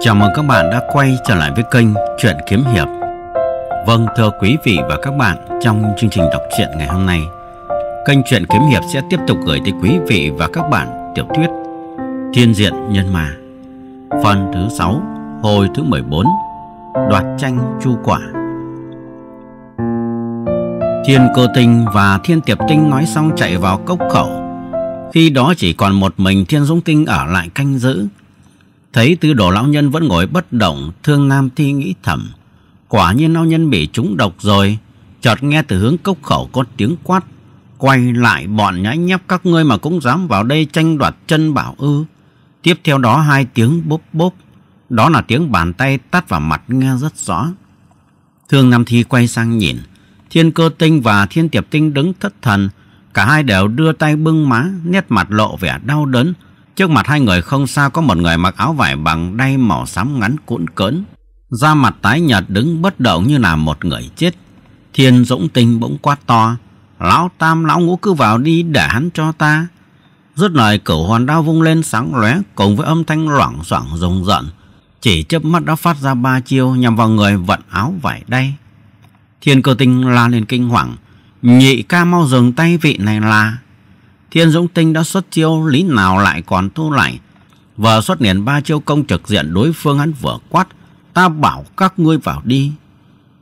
Chào mừng các bạn đã quay trở lại với kênh Chuyện Kiếm Hiệp. Vâng, thưa quý vị và các bạn, trong chương trình đọc truyện ngày hôm nay, kênh Chuyện Kiếm Hiệp sẽ tiếp tục gửi tới quý vị và các bạn tiểu thuyết Thiên Diện Nhân Mà, phần thứ 6, hồi thứ 14, Đoạt Tranh Chu Quả. Thiên Cơ Tinh và Thiên Tiệp Tinh nói xong chạy vào cốc khẩu khi đó chỉ còn một mình Thiên Dũng Tinh ở lại canh giữ. Thấy tư đồ lão nhân vẫn ngồi bất động, thương Nam Thi nghĩ thầm. Quả nhiên lão nhân bị trúng độc rồi. Chợt nghe từ hướng cốc khẩu có tiếng quát. Quay lại bọn nhãi nhép các ngươi mà cũng dám vào đây tranh đoạt chân bảo ư. Tiếp theo đó hai tiếng bốp bốp. Đó là tiếng bàn tay tát vào mặt nghe rất rõ. Thương Nam Thi quay sang nhìn. Thiên cơ tinh và thiên tiệp tinh đứng thất thần Cả hai đều đưa tay bưng má, nét mặt lộ vẻ đau đớn. Trước mặt hai người không xa có một người mặc áo vải bằng đay màu xám ngắn cuộn cỡn. Da mặt tái nhợt đứng bất động như là một người chết. Thiên dũng tinh bỗng quát to. Lão tam lão ngũ cứ vào đi để hắn cho ta. Rút lời cửu hoàn đao vung lên sáng lóe cùng với âm thanh loảng xoảng rùng rợn. Chỉ chớp mắt đã phát ra ba chiêu nhằm vào người vận áo vải đay. Thiên cơ tinh la lên kinh hoàng. Nhị ca mau dừng tay vị này là Thiên Dũng Tinh đã xuất chiêu lý nào lại còn thu lại Vừa xuất liền ba chiêu công trực diện đối phương hắn vừa quát Ta bảo các ngươi vào đi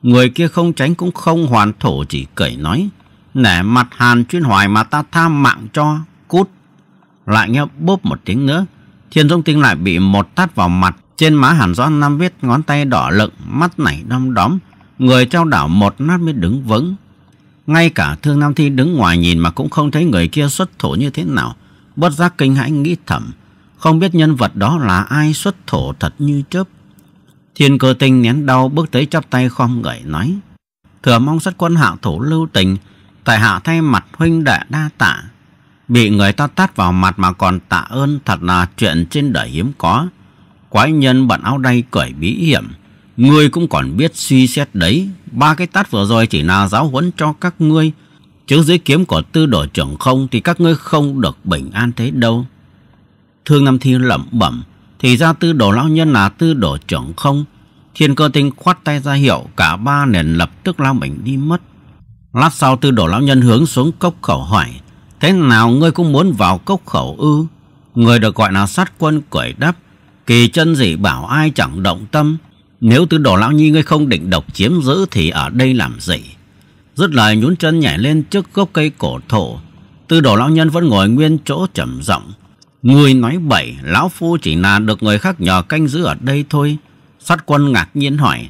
Người kia không tránh cũng không hoàn thổ chỉ cởi nói Nể mặt hàn chuyên hoài mà ta tha mạng cho Cút Lại nghe bốp một tiếng nữa Thiên Dũng Tinh lại bị một tát vào mặt Trên má hàn rõ năm viết ngón tay đỏ lựng Mắt nảy đom đóm Người trao đảo một nát mới đứng vững ngay cả Thương Nam Thi đứng ngoài nhìn mà cũng không thấy người kia xuất thổ như thế nào. Bất giác kinh hãi nghĩ thầm. Không biết nhân vật đó là ai xuất thổ thật như chớp. Thiên cơ tinh nén đau bước tới chắp tay khom gậy nói. Thừa mong xuất quân hạ thủ lưu tình. tại hạ thay mặt huynh đệ đa tạ. Bị người ta tát vào mặt mà còn tạ ơn thật là chuyện trên đời hiếm có. Quái nhân bận áo đay cởi bí hiểm. Ngươi cũng còn biết suy xét đấy Ba cái tát vừa rồi chỉ là giáo huấn cho các ngươi Chứ dưới kiếm của tư đội trưởng không Thì các ngươi không được bình an thế đâu Thương Nam Thiên lẩm bẩm Thì ra tư đồ lão nhân là tư đồ trưởng không Thiên cơ tinh khoát tay ra hiệu Cả ba nền lập tức lao mình đi mất Lát sau tư đồ lão nhân hướng xuống cốc khẩu hỏi Thế nào ngươi cũng muốn vào cốc khẩu ư Người được gọi là sát quân cởi đắp Kỳ chân gì bảo ai chẳng động tâm nếu tứ đồ lão nhi ngươi không định độc chiếm giữ thì ở đây làm gì? Dứt lời nhún chân nhảy lên trước gốc cây cổ thụ. Tư đồ lão nhân vẫn ngồi nguyên chỗ trầm giọng. Người nói bậy, lão phu chỉ là được người khác nhờ canh giữ ở đây thôi. Sát quân ngạc nhiên hỏi,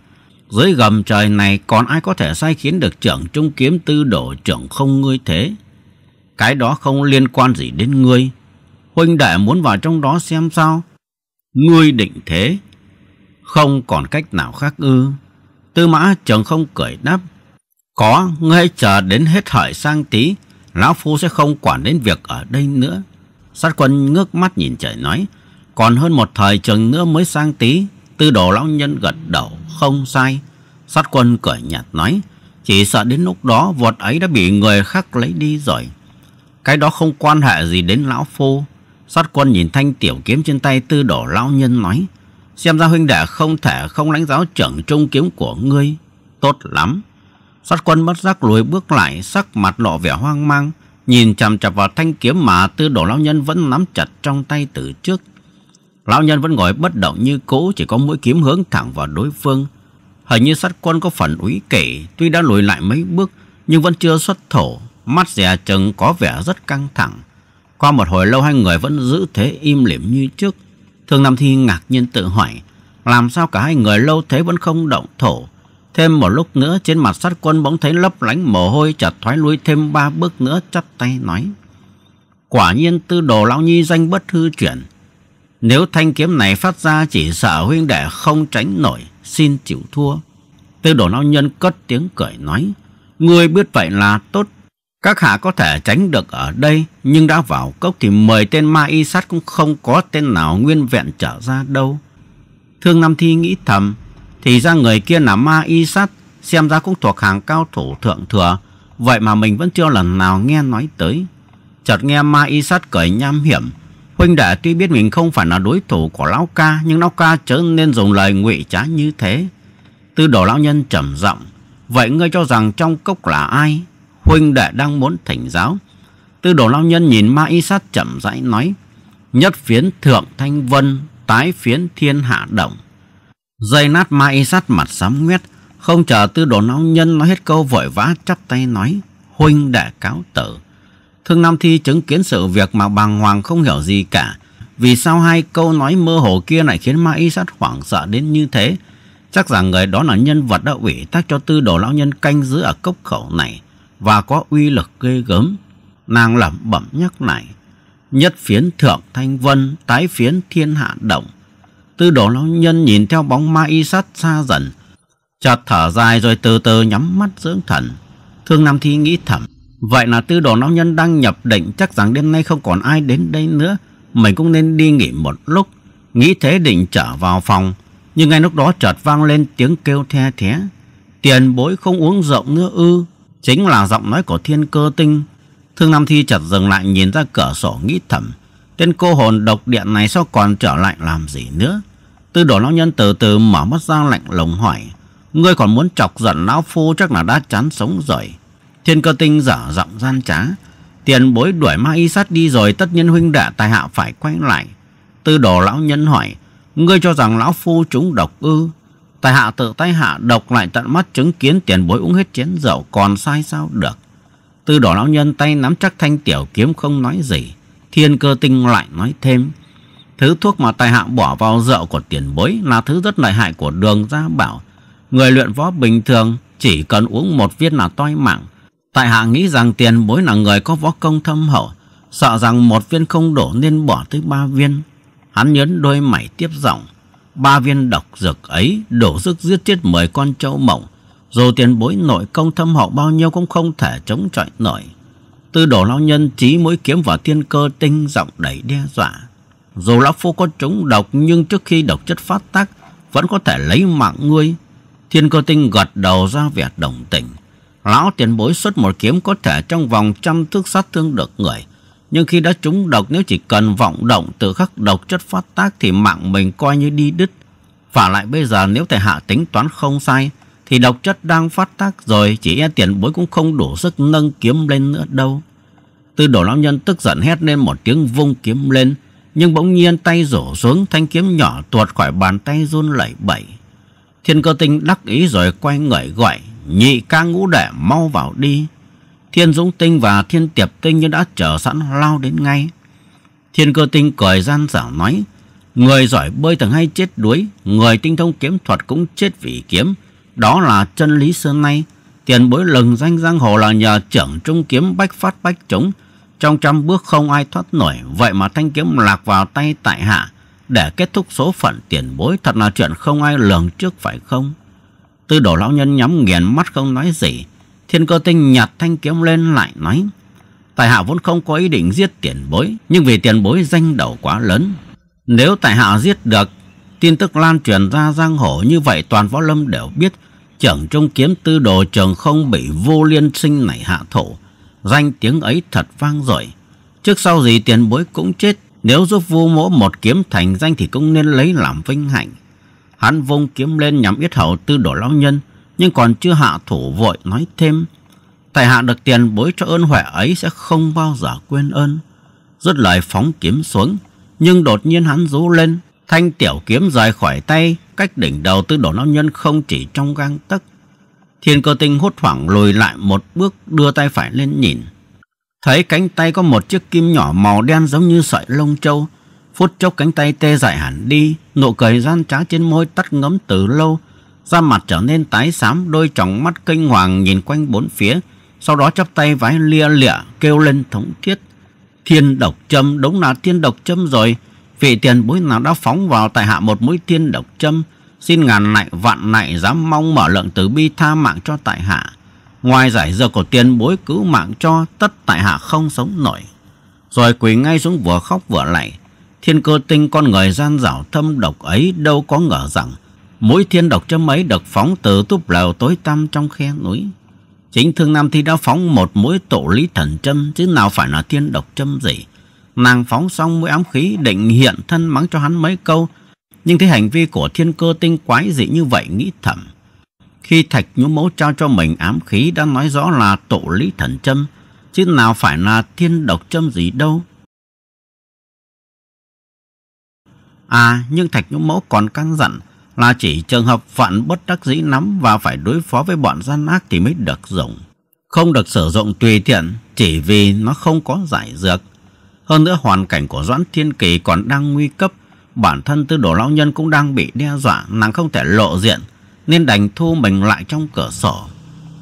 dưới gầm trời này còn ai có thể sai khiến được trưởng trung kiếm tư đồ trưởng không ngươi thế? Cái đó không liên quan gì đến ngươi. Huynh đệ muốn vào trong đó xem sao? Ngươi định thế, không còn cách nào khác ư. Tư mã trường không cười đáp. Có, ngươi chờ đến hết thời sang tí. Lão Phu sẽ không quản đến việc ở đây nữa. Sát quân ngước mắt nhìn trời nói. Còn hơn một thời chừng nữa mới sang tí. Tư đồ lão nhân gật đầu, không sai. Sát quân cười nhạt nói. Chỉ sợ đến lúc đó vọt ấy đã bị người khác lấy đi rồi. Cái đó không quan hệ gì đến lão phu. Sát quân nhìn thanh tiểu kiếm trên tay tư đồ lão nhân nói. Xem ra huynh đệ không thể không lãnh giáo trưởng trung kiếm của ngươi. Tốt lắm. Sát quân bất giác lùi bước lại, sắc mặt lộ vẻ hoang mang, nhìn chằm chằm vào thanh kiếm mà tư đồ lão nhân vẫn nắm chặt trong tay từ trước. Lão nhân vẫn ngồi bất động như cũ, chỉ có mũi kiếm hướng thẳng vào đối phương. Hình như sát quân có phần úy kể tuy đã lùi lại mấy bước, nhưng vẫn chưa xuất thổ, mắt dè chừng có vẻ rất căng thẳng. Qua một hồi lâu hai người vẫn giữ thế im lìm như trước. Thương Nam Thi ngạc nhiên tự hỏi, làm sao cả hai người lâu thế vẫn không động thổ. Thêm một lúc nữa trên mặt sát quân bỗng thấy lấp lánh mồ hôi chợt thoái lui thêm ba bước nữa chắp tay nói. Quả nhiên tư đồ lão nhi danh bất hư chuyển. Nếu thanh kiếm này phát ra chỉ sợ huynh đệ không tránh nổi, xin chịu thua. Tư đồ lão nhân cất tiếng cười nói. Ngươi biết vậy là tốt các hạ có thể tránh được ở đây, nhưng đã vào cốc thì mời tên ma y sát cũng không có tên nào nguyên vẹn trở ra đâu. Thương Nam Thi nghĩ thầm, thì ra người kia là ma y sát, xem ra cũng thuộc hàng cao thủ thượng thừa, vậy mà mình vẫn chưa lần nào nghe nói tới. Chợt nghe ma y sát cởi nham hiểm, huynh đệ tuy biết mình không phải là đối thủ của lão ca, nhưng lão ca chớ nên dùng lời ngụy trá như thế. Tư đồ lão nhân trầm giọng, vậy ngươi cho rằng trong cốc là ai? huynh đệ đang muốn thỉnh giáo. Tư đồ lao nhân nhìn ma y sát chậm rãi nói. Nhất phiến thượng thanh vân, tái phiến thiên hạ động. Dây nát ma y sát mặt sám nguyết, không chờ tư đồ lao nhân nói hết câu vội vã chắp tay nói. Huynh đệ cáo tử. Thương Nam Thi chứng kiến sự việc mà bàng hoàng không hiểu gì cả. Vì sao hai câu nói mơ hồ kia lại khiến ma y sát hoảng sợ đến như thế? Chắc rằng người đó là nhân vật đã ủy thác cho tư đồ lão nhân canh giữ ở cốc khẩu này và có uy lực ghê gớm. Nàng lẩm bẩm nhắc lại, nhất phiến thượng thanh vân, tái phiến thiên hạ động. Tư đồ lão nhân nhìn theo bóng ma y sắt xa dần, chợt thở dài rồi từ từ nhắm mắt dưỡng thần. Thương Nam Thi nghĩ thầm, vậy là tư đồ lão nhân đang nhập định chắc rằng đêm nay không còn ai đến đây nữa, mình cũng nên đi nghỉ một lúc. Nghĩ thế định trở vào phòng, nhưng ngay lúc đó chợt vang lên tiếng kêu the thé. Tiền bối không uống rượu nữa ư, Chính là giọng nói của thiên cơ tinh Thương Nam Thi chợt dừng lại nhìn ra cửa sổ nghĩ thầm Tên cô hồn độc điện này sao còn trở lại làm gì nữa Tư đồ lão nhân từ từ mở mắt ra lạnh lùng hỏi Ngươi còn muốn chọc giận lão phu chắc là đã chán sống rồi Thiên cơ tinh dở giọng gian trá Tiền bối đuổi ma y sát đi rồi tất nhiên huynh đệ tài hạ phải quay lại Tư đồ lão nhân hỏi Ngươi cho rằng lão phu trúng độc ư Tài hạ tự tay hạ độc lại tận mắt chứng kiến tiền bối uống hết chén rượu còn sai sao được. Từ đỏ lão nhân tay nắm chắc thanh tiểu kiếm không nói gì. Thiên cơ tinh lại nói thêm. Thứ thuốc mà tài hạ bỏ vào rượu của tiền bối là thứ rất lợi hại của đường gia bảo. Người luyện võ bình thường chỉ cần uống một viên là toi mạng. Tại hạ nghĩ rằng tiền bối là người có võ công thâm hậu, sợ rằng một viên không đổ nên bỏ tới ba viên. Hắn nhấn đôi mảy tiếp giọng ba viên độc dược ấy đổ sức giết chết mười con trâu mộng dù tiền bối nội công thâm hậu bao nhiêu cũng không thể chống chọi nổi tư đồ lão nhân trí mũi kiếm vào thiên cơ tinh giọng đầy đe dọa dù lão phu có trúng độc nhưng trước khi độc chất phát tác vẫn có thể lấy mạng ngươi thiên cơ tinh gật đầu ra vẻ đồng tình lão tiền bối xuất một kiếm có thể trong vòng trăm thước sát thương được người nhưng khi đã trúng độc nếu chỉ cần vọng động tự khắc độc chất phát tác thì mạng mình coi như đi đứt. Và lại bây giờ nếu thầy hạ tính toán không sai thì độc chất đang phát tác rồi chỉ e tiền bối cũng không đủ sức nâng kiếm lên nữa đâu. Tư đồ lão nhân tức giận hét lên một tiếng vung kiếm lên nhưng bỗng nhiên tay rổ xuống thanh kiếm nhỏ tuột khỏi bàn tay run lẩy bẩy. Thiên cơ tinh đắc ý rồi quay người gọi nhị ca ngũ đệ mau vào đi. Thiên Dũng Tinh và Thiên Tiệp Tinh như đã chờ sẵn lao đến ngay. Thiên Cơ Tinh cười gian giảo nói, người giỏi bơi thường hay chết đuối, người tinh thông kiếm thuật cũng chết vì kiếm. Đó là chân lý xưa nay. Tiền bối lừng danh giang hồ là nhờ trưởng trung kiếm bách phát bách trúng. Trong trăm bước không ai thoát nổi, vậy mà thanh kiếm lạc vào tay tại hạ để kết thúc số phận tiền bối thật là chuyện không ai lường trước phải không? Tư đồ lão nhân nhắm nghiền mắt không nói gì, Thiên cơ tinh nhặt thanh kiếm lên lại nói. Tài hạ vốn không có ý định giết tiền bối, nhưng vì tiền bối danh đầu quá lớn. Nếu tài hạ giết được, tin tức lan truyền ra giang hồ như vậy toàn võ lâm đều biết. Trưởng trung kiếm tư đồ trường không bị vô liên sinh này hạ thổ. Danh tiếng ấy thật vang dội. Trước sau gì tiền bối cũng chết. Nếu giúp vô mỗ một kiếm thành danh thì cũng nên lấy làm vinh hạnh. Hắn vung kiếm lên nhắm yết hậu tư đồ lão nhân nhưng còn chưa hạ thủ vội nói thêm tài hạ được tiền bối cho ơn huệ ấy sẽ không bao giờ quên ơn dứt lời phóng kiếm xuống nhưng đột nhiên hắn rú lên thanh tiểu kiếm rời khỏi tay cách đỉnh đầu tư đồ nam nhân không chỉ trong gang tấc thiên cơ tinh hốt hoảng lùi lại một bước đưa tay phải lên nhìn thấy cánh tay có một chiếc kim nhỏ màu đen giống như sợi lông trâu phút chốc cánh tay tê dại hẳn đi nụ cười gian trá trên môi tắt ngấm từ lâu da mặt trở nên tái xám, đôi tròng mắt kinh hoàng nhìn quanh bốn phía, sau đó chắp tay vái lia lịa kêu lên thống thiết. Thiên độc châm, đúng là thiên độc châm rồi, vị tiền bối nào đã phóng vào tại hạ một mũi thiên độc châm, xin ngàn nại vạn nại dám mong mở lượng tử bi tha mạng cho tại hạ. Ngoài giải giờ của tiền bối cứu mạng cho, tất tại hạ không sống nổi. Rồi quỳ ngay xuống vừa khóc vừa lạy, thiên cơ tinh con người gian dảo thâm độc ấy đâu có ngờ rằng mũi thiên độc chấm ấy được phóng từ túp lều tối tăm trong khe núi. Chính Thương Nam Thi đã phóng một mũi tổ lý thần châm chứ nào phải là thiên độc châm gì. Nàng phóng xong mũi ám khí định hiện thân mắng cho hắn mấy câu nhưng thấy hành vi của thiên cơ tinh quái dị như vậy nghĩ thầm. Khi thạch nhũ mẫu trao cho mình ám khí đã nói rõ là tổ lý thần châm chứ nào phải là thiên độc châm gì đâu. À nhưng thạch nhũ mẫu còn căng dặn là chỉ trường hợp phận bất đắc dĩ lắm và phải đối phó với bọn gian ác thì mới được dùng. Không được sử dụng tùy tiện chỉ vì nó không có giải dược. Hơn nữa hoàn cảnh của Doãn Thiên Kỳ còn đang nguy cấp, bản thân tư đồ lão nhân cũng đang bị đe dọa, nàng không thể lộ diện nên đành thu mình lại trong cửa sổ.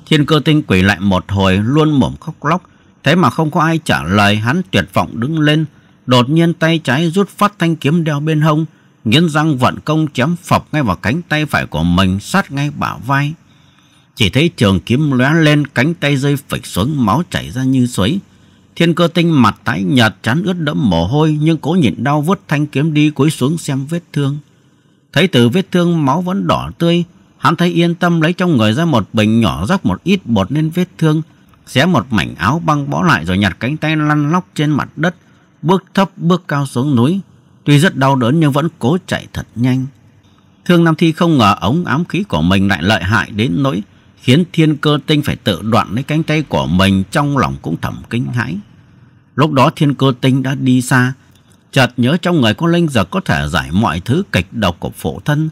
Thiên cơ tinh quỷ lại một hồi luôn mồm khóc lóc, thế mà không có ai trả lời hắn tuyệt vọng đứng lên, đột nhiên tay trái rút phát thanh kiếm đeo bên hông, nghiến răng vận công chém phập ngay vào cánh tay phải của mình sát ngay bả vai. Chỉ thấy trường kiếm lóe lên cánh tay rơi phịch xuống máu chảy ra như suối. Thiên cơ tinh mặt tái nhợt chán ướt đẫm mồ hôi nhưng cố nhịn đau vứt thanh kiếm đi cúi xuống xem vết thương. Thấy từ vết thương máu vẫn đỏ tươi, hắn thấy yên tâm lấy trong người ra một bình nhỏ rắc một ít bột lên vết thương, xé một mảnh áo băng bó lại rồi nhặt cánh tay lăn lóc trên mặt đất, bước thấp bước cao xuống núi, Tuy rất đau đớn nhưng vẫn cố chạy thật nhanh. Thương Nam Thi không ngờ ống ám khí của mình lại lợi hại đến nỗi khiến thiên cơ tinh phải tự đoạn lấy cánh tay của mình trong lòng cũng thầm kinh hãi. Lúc đó thiên cơ tinh đã đi xa, chợt nhớ trong người có linh giờ có thể giải mọi thứ kịch độc của phụ thân.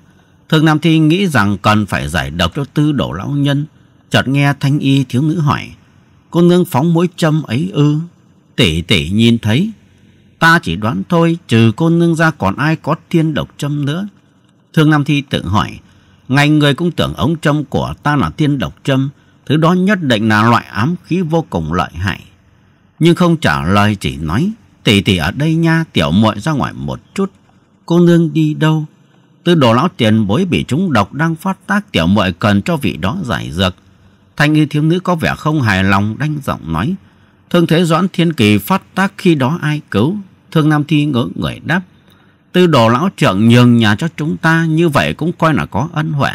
Thương Nam Thi nghĩ rằng cần phải giải độc cho tư đổ lão nhân, chợt nghe thanh y thiếu nữ hỏi, cô nương phóng mũi châm ấy ư, tỷ tỷ nhìn thấy Ta chỉ đoán thôi, trừ cô nương ra còn ai có thiên độc châm nữa. Thương Nam Thi tự hỏi, ngay người cũng tưởng ống châm của ta là thiên độc châm, thứ đó nhất định là loại ám khí vô cùng lợi hại. Nhưng không trả lời chỉ nói, tỷ tỷ ở đây nha, tiểu muội ra ngoài một chút, cô nương đi đâu? từ đồ lão tiền bối bị chúng độc đang phát tác tiểu muội cần cho vị đó giải dược. Thanh y thiếu nữ có vẻ không hài lòng đanh giọng nói. Thương thế Doãn Thiên Kỳ phát tác khi đó ai cứu? Thương Nam Thi ngỡ người đáp. Tư đồ lão trưởng nhường nhà cho chúng ta như vậy cũng coi là có ân huệ.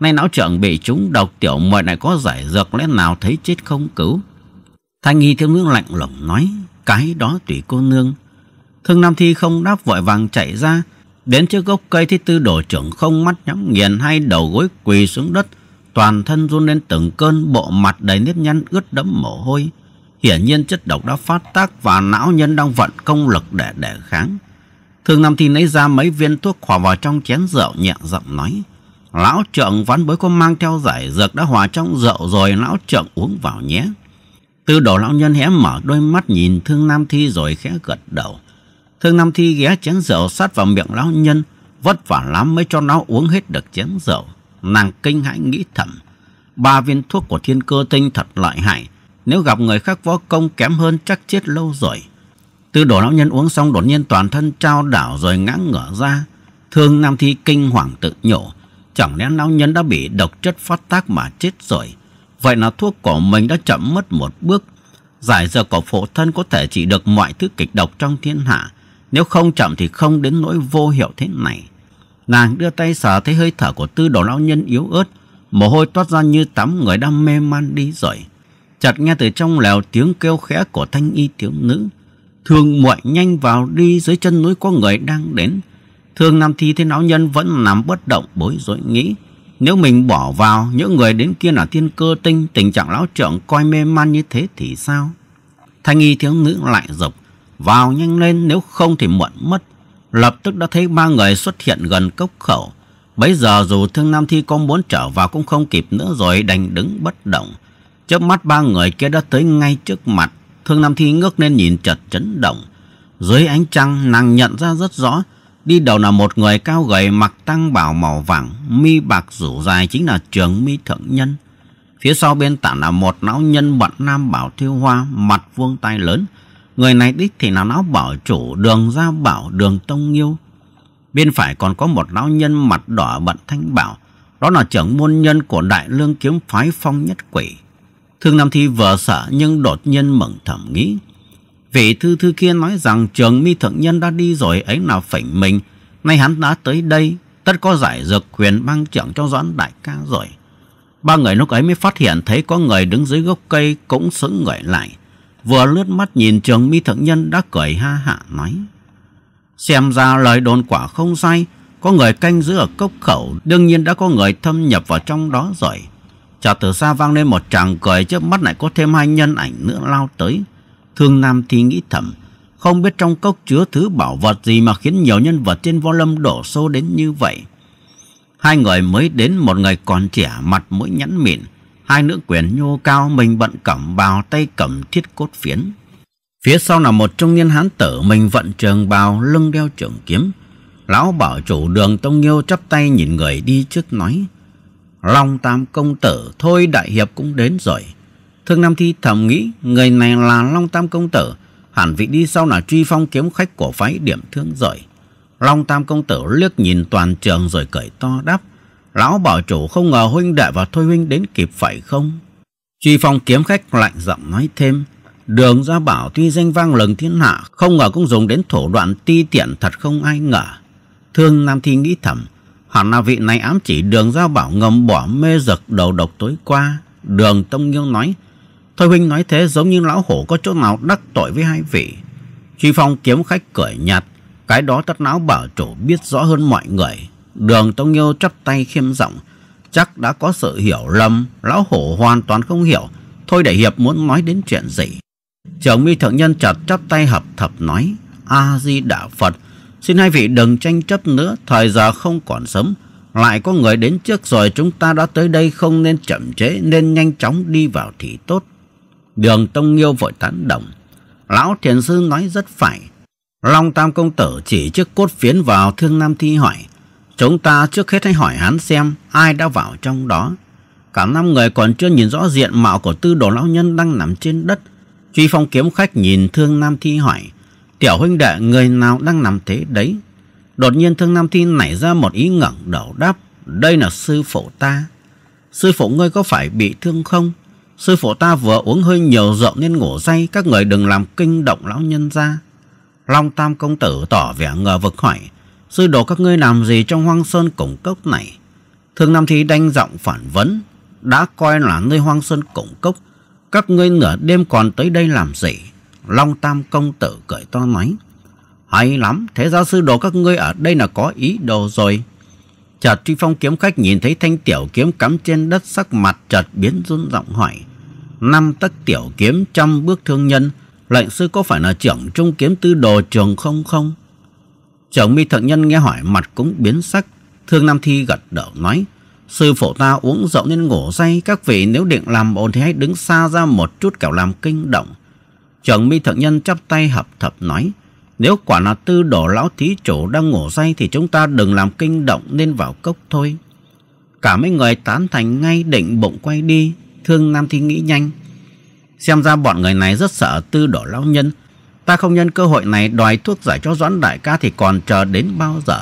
Nay lão trưởng bị chúng độc tiểu mọi này có giải dược lẽ nào thấy chết không cứu? Thanh nghi thiếu nữ lạnh lùng nói. Cái đó tùy cô nương. Thương Nam Thi không đáp vội vàng chạy ra. Đến trước gốc cây thì tư đồ trưởng không mắt nhắm nghiền hay đầu gối quỳ xuống đất. Toàn thân run lên từng cơn bộ mặt đầy nếp nhăn ướt đẫm mồ hôi. Hiển nhiên chất độc đã phát tác và não nhân đang vận công lực để đề kháng. Thường Nam Thi lấy ra mấy viên thuốc hòa vào trong chén rượu nhẹ giọng nói. Lão trượng ván bới có mang theo giải dược đã hòa trong rượu rồi lão trượng uống vào nhé. Từ đồ lão nhân hé mở đôi mắt nhìn Thương Nam Thi rồi khẽ gật đầu. Thương Nam Thi ghé chén rượu sát vào miệng lão nhân, vất vả lắm mới cho nó uống hết được chén rượu. Nàng kinh hãi nghĩ thầm, ba viên thuốc của thiên cơ tinh thật lợi hại, nếu gặp người khác võ công kém hơn chắc chết lâu rồi. Tư đồ lão nhân uống xong đột nhiên toàn thân trao đảo rồi ngã ngửa ra. Thương Nam Thi kinh hoàng tự nhổ. Chẳng lẽ lão nhân đã bị độc chất phát tác mà chết rồi. Vậy là thuốc của mình đã chậm mất một bước. Giải giờ của phổ thân có thể chỉ được mọi thứ kịch độc trong thiên hạ. Nếu không chậm thì không đến nỗi vô hiệu thế này. Nàng đưa tay sờ thấy hơi thở của tư đồ lão nhân yếu ớt. Mồ hôi toát ra như tắm người đang mê man đi rồi chặt nghe từ trong lèo tiếng kêu khẽ của thanh y thiếu nữ. Thường muội nhanh vào đi dưới chân núi có người đang đến. Thường Nam Thi thế lão nhân vẫn nằm bất động bối rối nghĩ. Nếu mình bỏ vào những người đến kia là thiên cơ tinh tình trạng lão trưởng coi mê man như thế thì sao? Thanh y thiếu nữ lại dọc. Vào nhanh lên nếu không thì muộn mất. Lập tức đã thấy ba người xuất hiện gần cốc khẩu. Bấy giờ dù Thương Nam Thi có muốn trở vào cũng không kịp nữa rồi đành đứng bất động. Chớp mắt ba người kia đã tới ngay trước mặt. Thương Nam Thi ngước lên nhìn chật chấn động. Dưới ánh trăng nàng nhận ra rất rõ. Đi đầu là một người cao gầy mặc tăng bảo màu vàng, mi bạc rủ dài chính là trường mi thượng nhân. Phía sau bên tả là một lão nhân bận nam bảo thiêu hoa, mặt vuông tay lớn. Người này đích thì là lão bảo chủ đường gia bảo đường tông nghiêu. Bên phải còn có một lão nhân mặt đỏ bận thanh bảo. Đó là trưởng môn nhân của đại lương kiếm phái phong nhất quỷ. Thương Nam Thi vừa sợ nhưng đột nhiên mừng thầm nghĩ. Vị thư thư kia nói rằng trường mi thượng nhân đã đi rồi ấy là phỉnh mình. Nay hắn đã tới đây, tất có giải dược quyền bang trưởng cho doãn đại ca rồi. Ba người lúc ấy mới phát hiện thấy có người đứng dưới gốc cây cũng sững người lại. Vừa lướt mắt nhìn trường mi thượng nhân đã cười ha hạ nói. Xem ra lời đồn quả không sai, có người canh giữ ở cốc khẩu đương nhiên đã có người thâm nhập vào trong đó rồi. Chợt từ xa vang lên một tràng cười trước mắt lại có thêm hai nhân ảnh nữa lao tới. Thương Nam thì nghĩ thầm, không biết trong cốc chứa thứ bảo vật gì mà khiến nhiều nhân vật trên võ lâm đổ xô đến như vậy. Hai người mới đến một người còn trẻ mặt mũi nhẵn mịn, hai nữ quyền nhô cao mình bận cẩm bào tay cầm thiết cốt phiến. Phía sau là một trung niên hán tử mình vận trường bào lưng đeo trường kiếm. Lão bảo chủ đường tông nhiêu chắp tay nhìn người đi trước nói. Long Tam Công Tử Thôi Đại Hiệp cũng đến rồi Thương Nam Thi thầm nghĩ Người này là Long Tam Công Tử Hẳn vị đi sau là truy phong kiếm khách của phái điểm thương rồi Long Tam Công Tử liếc nhìn toàn trường rồi cười to đáp Lão bảo chủ không ngờ huynh đệ và thôi huynh đến kịp phải không Truy phong kiếm khách lạnh giọng nói thêm Đường Gia Bảo tuy danh vang lừng thiên hạ Không ngờ cũng dùng đến thủ đoạn ti tiện thật không ai ngờ Thương Nam Thi nghĩ thầm Hẳn là vị này ám chỉ đường giao bảo ngầm bỏ mê giật đầu độc tối qua. Đường Tông Nghiêu nói, Thôi huynh nói thế giống như lão hổ có chỗ nào đắc tội với hai vị. Truy phong kiếm khách cười nhạt, cái đó tất lão bảo chủ biết rõ hơn mọi người. Đường Tông Nghiêu chắp tay khiêm giọng, chắc đã có sự hiểu lầm, lão hổ hoàn toàn không hiểu. Thôi để hiệp muốn nói đến chuyện gì. Trưởng mi thượng nhân chặt chắp tay hợp thập nói, A-di-đà Phật, Xin hai vị đừng tranh chấp nữa, thời giờ không còn sớm. Lại có người đến trước rồi chúng ta đã tới đây không nên chậm chế, nên nhanh chóng đi vào thì tốt. Đường Tông Nghiêu vội tán đồng. Lão thiền sư nói rất phải. Long Tam Công Tử chỉ chiếc cốt phiến vào Thương Nam Thi hỏi. Chúng ta trước hết hãy hỏi hắn xem ai đã vào trong đó. Cả năm người còn chưa nhìn rõ diện mạo của tư đồ lão nhân đang nằm trên đất. Truy phong kiếm khách nhìn Thương Nam Thi hỏi. Tiểu huynh đệ người nào đang nằm thế đấy Đột nhiên thương Nam thi nảy ra một ý ngẩng đầu đáp Đây là sư phụ ta Sư phụ ngươi có phải bị thương không Sư phụ ta vừa uống hơi nhiều rượu nên ngủ say Các người đừng làm kinh động lão nhân ra Long Tam Công Tử tỏ vẻ ngờ vực hỏi Sư đồ các ngươi làm gì trong hoang sơn củng cốc này Thương Nam Thi đanh giọng phản vấn Đã coi là nơi hoang sơn củng cốc Các ngươi nửa đêm còn tới đây làm gì Long Tam công tử cười to nói. Hay lắm, thế ra sư đồ các ngươi ở đây là có ý đồ rồi. Chợt truy phong kiếm khách nhìn thấy thanh tiểu kiếm cắm trên đất sắc mặt chợt biến run giọng hỏi. Năm tấc tiểu kiếm trăm bước thương nhân, lệnh sư có phải là trưởng trung kiếm tư đồ trường không không? Trưởng mi thượng nhân nghe hỏi mặt cũng biến sắc, thương Nam Thi gật đầu nói. Sư phụ ta uống rượu nên ngủ say, các vị nếu định làm ồn thì hãy đứng xa ra một chút kẻo làm kinh động. Trưởng mi thượng nhân chắp tay hợp thập nói. Nếu quả là tư đổ lão thí chủ đang ngủ say thì chúng ta đừng làm kinh động nên vào cốc thôi. Cả mấy người tán thành ngay định bụng quay đi. Thương Nam Thi nghĩ nhanh. Xem ra bọn người này rất sợ tư đổ lão nhân. Ta không nhân cơ hội này đòi thuốc giải cho Doãn Đại ca thì còn chờ đến bao giờ.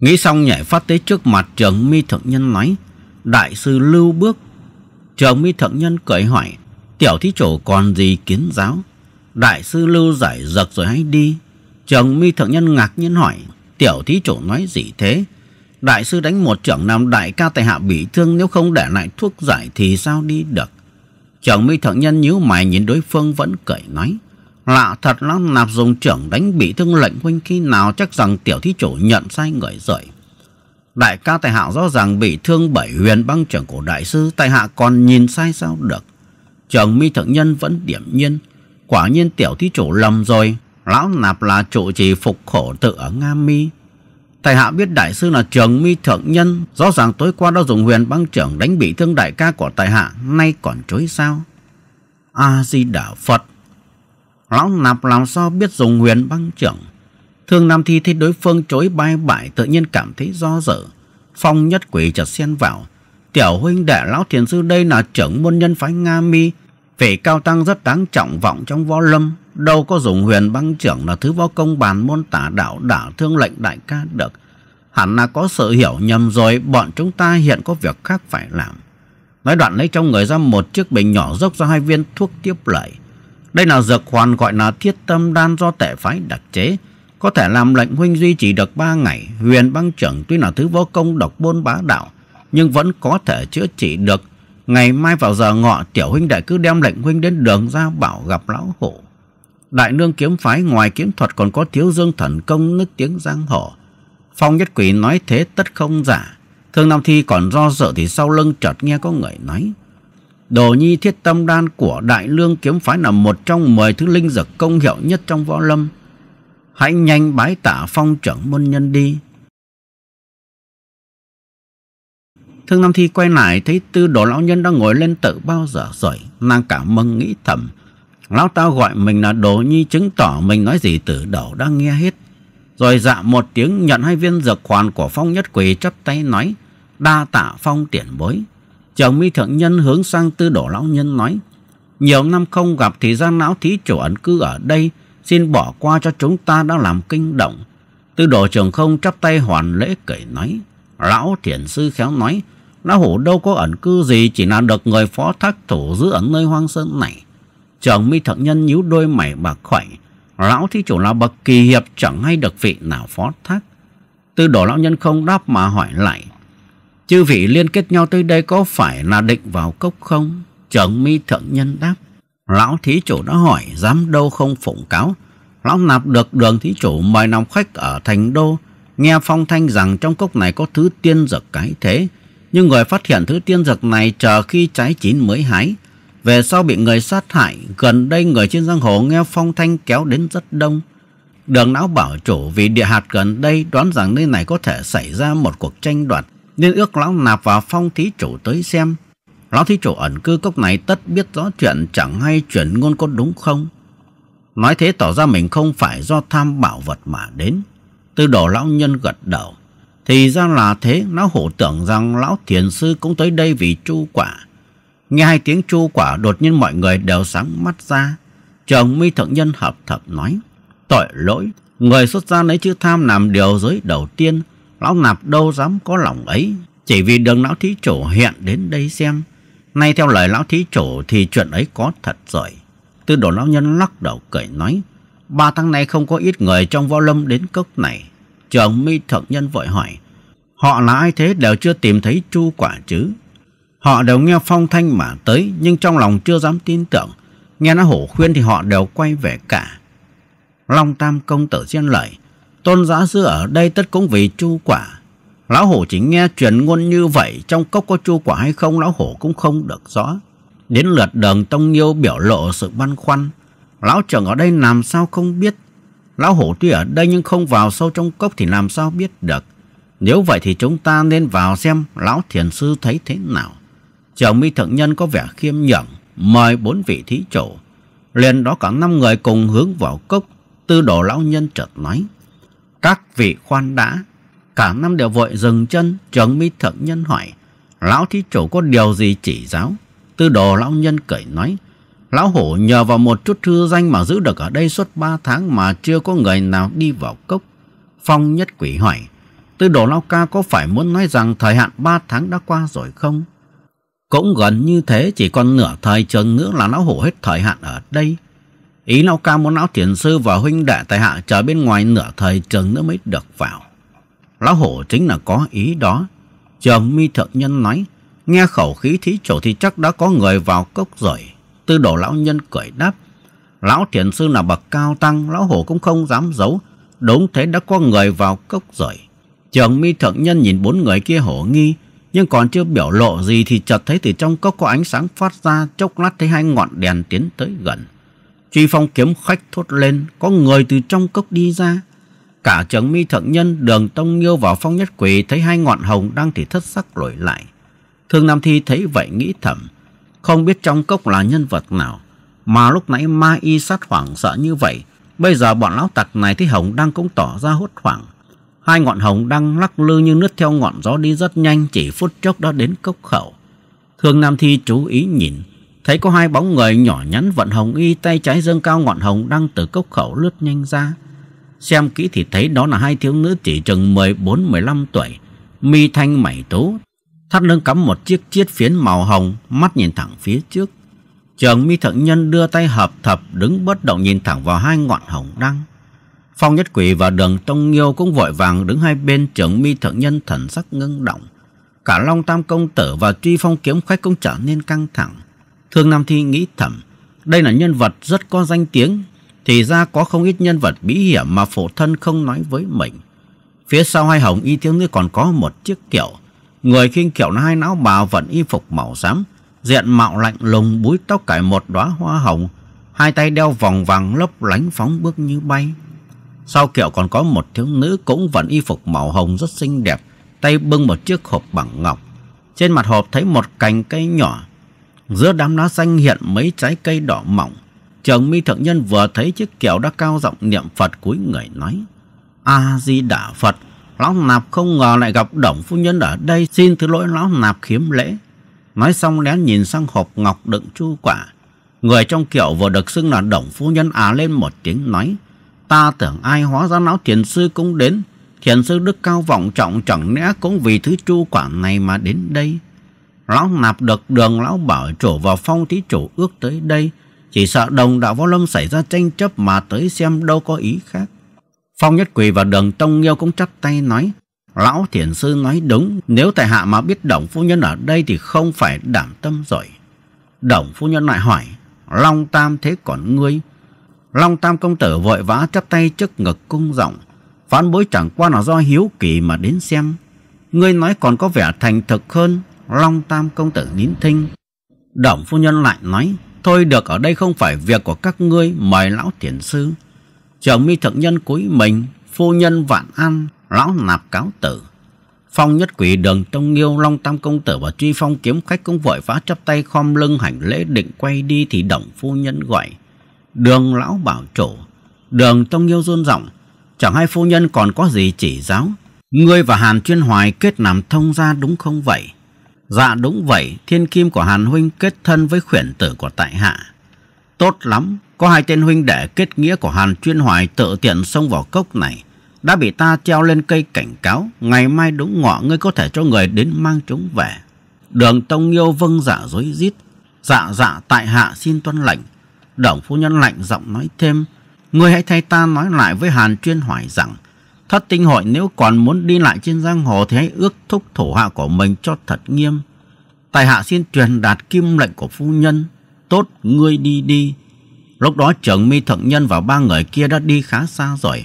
Nghĩ xong nhảy phát tới trước mặt trường mi thượng nhân nói. Đại sư lưu bước. Trường mi thượng nhân cởi hỏi. Tiểu thí chủ còn gì kiến giáo? Đại sư lưu giải giật rồi hãy đi. Trường mi thượng nhân ngạc nhiên hỏi. Tiểu thí chủ nói gì thế? Đại sư đánh một trưởng nam đại ca tại hạ bị thương nếu không để lại thuốc giải thì sao đi được? Trưởng mi thượng nhân nhíu mày nhìn đối phương vẫn cởi nói. Lạ thật lắm nạp dùng trưởng đánh bị thương lệnh huynh khi nào chắc rằng tiểu thí chủ nhận sai người rồi. Đại ca tài hạ rõ ràng bị thương bởi huyền băng trưởng của đại sư tài hạ còn nhìn sai sao được. Trường mi thượng nhân vẫn điểm nhiên quả nhiên tiểu thí chủ lầm rồi. Lão nạp là trụ trì phục khổ tự ở Nga Mi. Thầy hạ biết đại sư là trường mi thượng nhân, rõ ràng tối qua đã dùng huyền băng trưởng đánh bị thương đại ca của tài hạ, nay còn chối sao? A-di-đà Phật! Lão nạp làm sao biết dùng huyền băng trưởng? Thương Nam Thi thấy đối phương chối bay bại tự nhiên cảm thấy do dở. Phong nhất quỷ chợt xen vào. Tiểu huynh đệ lão thiền sư đây là trưởng môn nhân phái Nga Mi, Vị cao tăng rất đáng trọng vọng trong võ lâm, đâu có dùng huyền băng trưởng là thứ võ công bàn môn tả đạo đả thương lệnh đại ca được. Hẳn là có sự hiểu nhầm rồi, bọn chúng ta hiện có việc khác phải làm. Nói đoạn lấy trong người ra một chiếc bình nhỏ dốc ra hai viên thuốc tiếp lại. Đây là dược hoàn gọi là thiết tâm đan do tể phái đặc chế. Có thể làm lệnh huynh duy trì được ba ngày. Huyền băng trưởng tuy là thứ võ công độc bôn bá đạo, nhưng vẫn có thể chữa trị được Ngày mai vào giờ ngọ tiểu huynh đệ cứ đem lệnh huynh đến đường ra bảo gặp lão hổ. Đại nương kiếm phái ngoài kiếm thuật còn có thiếu dương thần công nức tiếng giang hồ Phong nhất quỷ nói thế tất không giả. Thương Nam Thi còn do sợ thì sau lưng chợt nghe có người nói. Đồ nhi thiết tâm đan của đại lương kiếm phái là một trong mười thứ linh dược công hiệu nhất trong võ lâm. Hãy nhanh bái tả phong trưởng môn nhân đi. Thương Nam Thi quay lại thấy tư đồ lão nhân đang ngồi lên tự bao giờ rồi. Nàng cảm mừng nghĩ thầm. Lão ta gọi mình là đồ nhi chứng tỏ mình nói gì tử đồ đã nghe hết. Rồi dạ một tiếng nhận hai viên dược hoàn của phong nhất quỳ chắp tay nói. Đa tạ phong tiền bối. Chồng mi thượng nhân hướng sang tư đồ lão nhân nói. Nhiều năm không gặp thì ra lão thí chủ ẩn cư ở đây. Xin bỏ qua cho chúng ta đã làm kinh động. Tư đồ trường không chắp tay hoàn lễ cởi nói. Lão thiền sư khéo nói. Lão hủ đâu có ẩn cư gì Chỉ là được người phó thác thủ giữ ở nơi hoang sơn này Trường mi thượng nhân nhíu đôi mày bạc khoảnh Lão thí chủ là bậc kỳ hiệp Chẳng hay được vị nào phó thác từ đồ lão nhân không đáp mà hỏi lại Chư vị liên kết nhau tới đây Có phải là định vào cốc không Trường mi thượng nhân đáp Lão thí chủ đã hỏi Dám đâu không phụng cáo Lão nạp được đường thí chủ mời nòng khách ở thành đô Nghe phong thanh rằng trong cốc này có thứ tiên dược cái thế nhưng người phát hiện thứ tiên dược này chờ khi trái chín mới hái. Về sau bị người sát hại, gần đây người trên giang hồ nghe phong thanh kéo đến rất đông. Đường não bảo chủ vì địa hạt gần đây đoán rằng nơi này có thể xảy ra một cuộc tranh đoạt, nên ước lão nạp vào phong thí chủ tới xem. Lão thí chủ ẩn cư cốc này tất biết rõ chuyện chẳng hay chuyển ngôn có đúng không. Nói thế tỏ ra mình không phải do tham bảo vật mà đến. từ đồ lão nhân gật đầu. Thì ra là thế, lão hổ tưởng rằng lão thiền sư cũng tới đây vì chu quả. Nghe hai tiếng chu quả đột nhiên mọi người đều sáng mắt ra. Trường mi thượng nhân hợp thật nói, tội lỗi, người xuất gia lấy chữ tham làm điều giới đầu tiên, lão nạp đâu dám có lòng ấy, chỉ vì đường lão thí chủ hiện đến đây xem. Nay theo lời lão thí chủ thì chuyện ấy có thật rồi. Tư đồ lão nhân lắc đầu cười nói, ba tháng nay không có ít người trong võ lâm đến cốc này. Trường mi thượng nhân vội hỏi. Họ là ai thế đều chưa tìm thấy chu quả chứ? Họ đều nghe phong thanh mà tới nhưng trong lòng chưa dám tin tưởng. Nghe nó hổ khuyên thì họ đều quay về cả. Long Tam Công Tử xen lời. Tôn giả sư ở đây tất cũng vì chu quả. Lão hổ chỉ nghe truyền ngôn như vậy trong cốc có chu quả hay không lão hổ cũng không được rõ. Đến lượt đường Tông Nhiêu biểu lộ sự băn khoăn. Lão trưởng ở đây làm sao không biết Lão hổ tuy ở đây nhưng không vào sâu trong cốc thì làm sao biết được. Nếu vậy thì chúng ta nên vào xem lão thiền sư thấy thế nào. Trường mi thượng nhân có vẻ khiêm nhường, mời bốn vị thí chủ. Liền đó cả năm người cùng hướng vào cốc, tư đồ lão nhân chợt nói. Các vị khoan đã, cả năm đều vội dừng chân, trường mi thượng nhân hỏi. Lão thí chủ có điều gì chỉ giáo? Tư đồ lão nhân cởi nói. Lão hổ nhờ vào một chút thư danh mà giữ được ở đây suốt ba tháng mà chưa có người nào đi vào cốc. Phong nhất quỷ hỏi, từ đồ lão ca có phải muốn nói rằng thời hạn ba tháng đã qua rồi không? Cũng gần như thế, chỉ còn nửa thời trường nữa là lão hổ hết thời hạn ở đây. Ý lão ca muốn lão thiền sư và huynh đệ tại hạ chờ bên ngoài nửa thời trường nữa mới được vào. Lão hổ chính là có ý đó. Trường mi thượng nhân nói, nghe khẩu khí thí chỗ thì chắc đã có người vào cốc rồi. Tư đồ lão nhân cười đáp. Lão thiền sư là bậc cao tăng, lão hổ cũng không dám giấu. Đúng thế đã có người vào cốc rồi. Trường mi thượng nhân nhìn bốn người kia hổ nghi, nhưng còn chưa biểu lộ gì thì chợt thấy từ trong cốc có ánh sáng phát ra, chốc lát thấy hai ngọn đèn tiến tới gần. Truy phong kiếm khách thốt lên, có người từ trong cốc đi ra. Cả trường mi thượng nhân, đường tông nghiêu vào phong nhất quỷ thấy hai ngọn hồng đang thì thất sắc lội lại. Thương Nam Thi thấy vậy nghĩ thầm, không biết trong cốc là nhân vật nào Mà lúc nãy ma y sát hoảng sợ như vậy Bây giờ bọn lão tặc này thấy Hồng Đăng cũng tỏ ra hốt hoảng Hai ngọn Hồng Đăng lắc lư như nước theo ngọn gió đi rất nhanh Chỉ phút chốc đã đến cốc khẩu Thương Nam Thi chú ý nhìn Thấy có hai bóng người nhỏ nhắn vận hồng y tay trái dâng cao ngọn hồng đăng từ cốc khẩu lướt nhanh ra. Xem kỹ thì thấy đó là hai thiếu nữ chỉ chừng mười bốn mười lăm tuổi, mi thanh mảy tú, Thắt lưng cắm một chiếc chiết phiến màu hồng, mắt nhìn thẳng phía trước. Trường mi thượng nhân đưa tay hợp thập đứng bất động nhìn thẳng vào hai ngọn hồng đăng. Phong Nhất Quỷ và Đường Tông Nghiêu cũng vội vàng đứng hai bên trưởng mi thượng nhân thần sắc ngưng động. Cả Long Tam Công Tử và Truy Phong Kiếm Khách cũng trở nên căng thẳng. Thương Nam Thi nghĩ thầm, đây là nhân vật rất có danh tiếng, thì ra có không ít nhân vật bí hiểm mà phổ thân không nói với mình. Phía sau hai hồng y thiếu nữ còn có một chiếc kiểu, Người khinh kiểu hai não bà vẫn y phục màu xám, diện mạo lạnh lùng búi tóc cải một đóa hoa hồng, hai tay đeo vòng vàng lấp lánh phóng bước như bay. Sau kiệu còn có một thiếu nữ cũng vẫn y phục màu hồng rất xinh đẹp, tay bưng một chiếc hộp bằng ngọc. Trên mặt hộp thấy một cành cây nhỏ, giữa đám lá xanh hiện mấy trái cây đỏ mỏng. Trường mi thượng nhân vừa thấy chiếc kiệu đã cao giọng niệm Phật cúi người nói, A-di-đà Phật. Lão Nạp không ngờ lại gặp Đồng Phu Nhân ở đây, xin thứ lỗi Lão Nạp khiếm lễ. Nói xong lén nhìn sang hộp ngọc đựng chu quả. Người trong kiệu vừa được xưng là Đồng Phu Nhân à lên một tiếng nói. Ta tưởng ai hóa ra lão thiền sư cũng đến. Thiền sư đức cao vọng trọng chẳng lẽ cũng vì thứ chu quả này mà đến đây. Lão nạp được đường lão bảo chủ vào phong thí chủ ước tới đây. Chỉ sợ đồng đạo võ lâm xảy ra tranh chấp mà tới xem đâu có ý khác. Phong Nhất Quỳ và Đường Tông Nghiêu cũng chắp tay nói. Lão thiền sư nói đúng, nếu tại hạ mà biết đồng phu nhân ở đây thì không phải đảm tâm rồi. Đồng phu nhân lại hỏi, Long Tam thế còn ngươi? Long Tam công tử vội vã chắp tay trước ngực cung giọng, phán bối chẳng qua là do hiếu kỳ mà đến xem. Ngươi nói còn có vẻ thành thực hơn, Long Tam công tử nín thinh. Đồng phu nhân lại nói, thôi được ở đây không phải việc của các ngươi, mời lão thiền sư. Trường mi thượng nhân cúi mình, phu nhân vạn an, lão nạp cáo tử. Phong nhất quỷ đường tông nghiêu long tam công tử và truy phong kiếm khách cũng vội vã chắp tay khom lưng hành lễ định quay đi thì đồng phu nhân gọi. Đường lão bảo chủ, đường tông nghiêu run rộng, chẳng hay phu nhân còn có gì chỉ giáo. Ngươi và Hàn Chuyên Hoài kết làm thông gia đúng không vậy? Dạ đúng vậy, thiên kim của Hàn Huynh kết thân với khuyển tử của tại hạ. Tốt lắm, có hai tên huynh đệ kết nghĩa của Hàn Chuyên Hoài tự tiện xông vào cốc này. Đã bị ta treo lên cây cảnh cáo. Ngày mai đúng ngọ ngươi có thể cho người đến mang chúng về. Đường Tông Yêu vâng dạ dối rít Dạ dạ tại hạ xin tuân lệnh. Đồng phu nhân lạnh giọng nói thêm. Ngươi hãy thay ta nói lại với Hàn Chuyên Hoài rằng. Thất tinh hội nếu còn muốn đi lại trên giang hồ thì hãy ước thúc thủ hạ của mình cho thật nghiêm. Tài hạ xin truyền đạt kim lệnh của phu nhân. Tốt ngươi đi đi. Lúc đó trưởng mi thượng nhân và ba người kia đã đi khá xa rồi.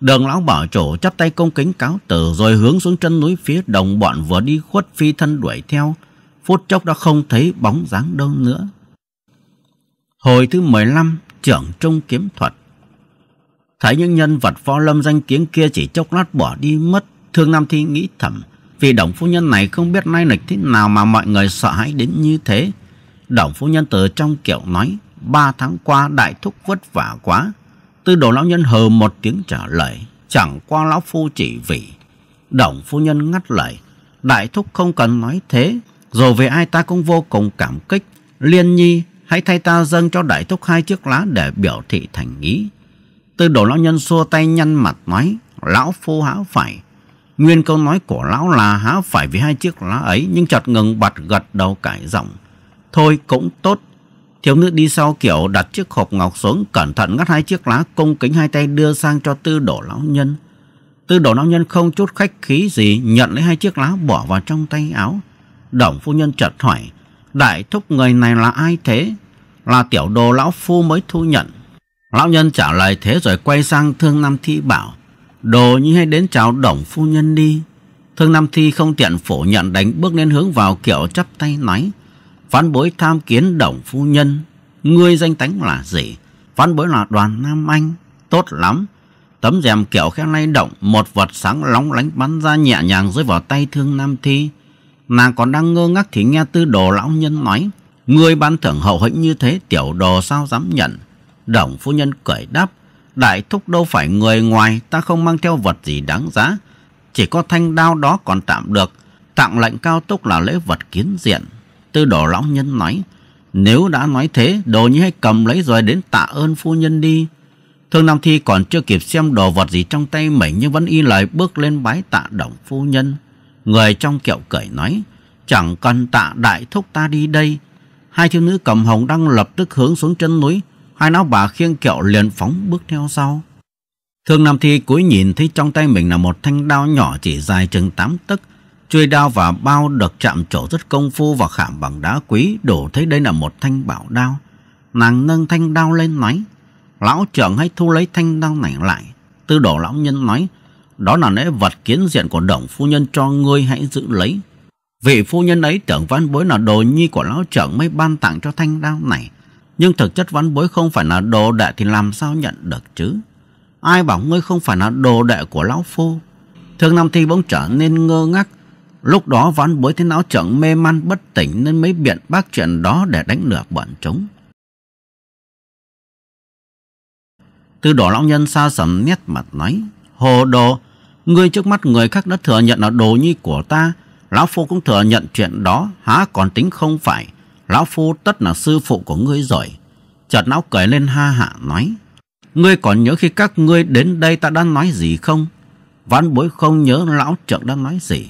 Đường lão bảo chủ chắp tay công kính cáo từ rồi hướng xuống chân núi phía đồng bọn vừa đi khuất phi thân đuổi theo. Phút chốc đã không thấy bóng dáng đâu nữa. Hồi thứ 15, trưởng trung kiếm thuật. Thấy những nhân vật võ lâm danh kiếm kia chỉ chốc lát bỏ đi mất, Thương Nam Thi nghĩ thầm, vì đồng phu nhân này không biết nay lịch thế nào mà mọi người sợ hãi đến như thế. Đồng phu nhân từ trong kiệu nói, ba tháng qua đại thúc vất vả quá. Tư đồ lão nhân hờ một tiếng trả lời, chẳng qua lão phu chỉ vì. Đồng phu nhân ngắt lời, đại thúc không cần nói thế, Rồi về ai ta cũng vô cùng cảm kích. Liên nhi, hãy thay ta dâng cho đại thúc hai chiếc lá để biểu thị thành ý. Tư đồ lão nhân xua tay nhăn mặt nói, lão phu há phải. Nguyên câu nói của lão là há phải vì hai chiếc lá ấy, nhưng chợt ngừng bật gật đầu cải giọng. Thôi cũng tốt, Thiếu nữ đi sau kiểu đặt chiếc hộp ngọc xuống cẩn thận ngắt hai chiếc lá cung kính hai tay đưa sang cho tư đổ lão nhân. Tư đổ lão nhân không chút khách khí gì nhận lấy hai chiếc lá bỏ vào trong tay áo. Đồng phu nhân chợt hỏi, đại thúc người này là ai thế? Là tiểu đồ lão phu mới thu nhận. Lão nhân trả lời thế rồi quay sang thương Nam Thi bảo, đồ như hay đến chào đồng phu nhân đi. Thương Nam Thi không tiện phủ nhận đánh bước lên hướng vào kiểu chắp tay nói, Phán bối tham kiến đồng phu nhân Ngươi danh tánh là gì Phán bối là đoàn Nam Anh Tốt lắm Tấm rèm kiểu khe lay động Một vật sáng lóng lánh bắn ra nhẹ nhàng rơi vào tay thương Nam Thi Nàng còn đang ngơ ngác thì nghe tư đồ lão nhân nói Ngươi ban thưởng hậu hĩnh như thế tiểu đồ sao dám nhận Đồng phu nhân cười đáp Đại thúc đâu phải người ngoài Ta không mang theo vật gì đáng giá Chỉ có thanh đao đó còn tạm được Tặng lệnh cao túc là lễ vật kiến diện tư đổ lõng nhân nói Nếu đã nói thế Đồ nhi hãy cầm lấy rồi đến tạ ơn phu nhân đi Thương Nam Thi còn chưa kịp xem đồ vật gì trong tay mình Nhưng vẫn y lời bước lên bái tạ đồng phu nhân Người trong kiệu cởi nói Chẳng cần tạ đại thúc ta đi đây Hai thiếu nữ cầm hồng đang lập tức hướng xuống chân núi Hai lão bà khiêng kiệu liền phóng bước theo sau Thương Nam Thi cúi nhìn thấy trong tay mình là một thanh đao nhỏ chỉ dài chừng tám tấc chui đao và bao được chạm trổ rất công phu và khảm bằng đá quý, đủ thấy đây là một thanh bảo đao. Nàng nâng thanh đao lên nói, lão trưởng hãy thu lấy thanh đao này lại. Tư đồ lão nhân nói, đó là lễ vật kiến diện của đồng phu nhân cho ngươi hãy giữ lấy. Vị phu nhân ấy tưởng văn bối là đồ nhi của lão trưởng mới ban tặng cho thanh đao này. Nhưng thực chất văn bối không phải là đồ đệ thì làm sao nhận được chứ? Ai bảo ngươi không phải là đồ đệ của lão phu? Thường Nam Thi bỗng trở nên ngơ ngác Lúc đó ván bối thế não chẳng mê man bất tỉnh nên mới biện bác chuyện đó để đánh lừa bọn chúng. Từ đó lão nhân xa sầm nét mặt nói, Hồ đồ, người trước mắt người khác đã thừa nhận là đồ nhi của ta, lão phu cũng thừa nhận chuyện đó, há còn tính không phải, lão phu tất là sư phụ của ngươi rồi. Chợt lão cười lên ha hạ nói, Ngươi còn nhớ khi các ngươi đến đây ta đã nói gì không? Ván bối không nhớ lão trưởng đã nói gì.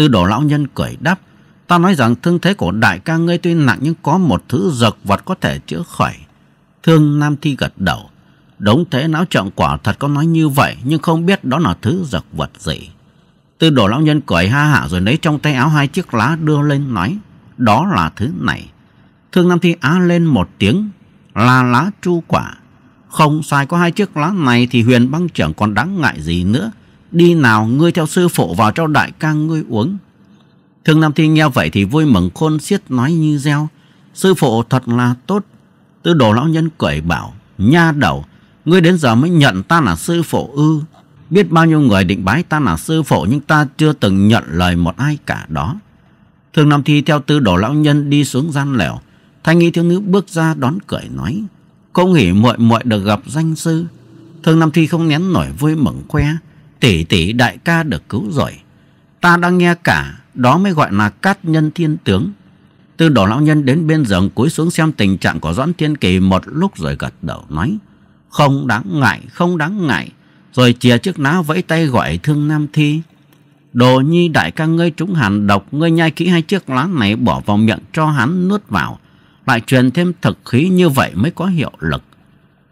Tư đồ lão nhân cười đáp. Ta nói rằng thương thế của đại ca ngươi tuy nặng nhưng có một thứ dược vật có thể chữa khỏi. Thương Nam Thi gật đầu. Đống thế não trọng quả thật có nói như vậy nhưng không biết đó là thứ dược vật gì. Tư đồ lão nhân cười ha hả rồi lấy trong tay áo hai chiếc lá đưa lên nói. Đó là thứ này. Thương Nam Thi á lên một tiếng là lá chu quả. Không sai có hai chiếc lá này thì huyền băng trưởng còn đáng ngại gì nữa. Đi nào ngươi theo sư phụ vào cho đại ca ngươi uống Thương Nam Thiên nghe vậy thì vui mừng khôn xiết nói như reo Sư phụ thật là tốt Tư đồ lão nhân cười bảo Nha đầu Ngươi đến giờ mới nhận ta là sư phụ ư Biết bao nhiêu người định bái ta là sư phụ Nhưng ta chưa từng nhận lời một ai cả đó Thường Nam Thi theo tư đồ lão nhân đi xuống gian lẻo Thanh nghi thiếu nữ bước ra đón cười nói Không nghĩ muội muội được gặp danh sư Thường Nam Thi không nén nổi vui mừng khoe tỷ tỷ đại ca được cứu rồi. Ta đang nghe cả, đó mới gọi là cát nhân thiên tướng. Từ đổ lão nhân đến bên giường cúi xuống xem tình trạng của Doãn Thiên Kỳ một lúc rồi gật đầu nói. Không đáng ngại, không đáng ngại. Rồi chìa chiếc ná vẫy tay gọi thương Nam Thi. Đồ nhi đại ca ngươi trúng hàn độc, ngươi nhai kỹ hai chiếc lá này bỏ vào miệng cho hắn nuốt vào. Lại truyền thêm thực khí như vậy mới có hiệu lực.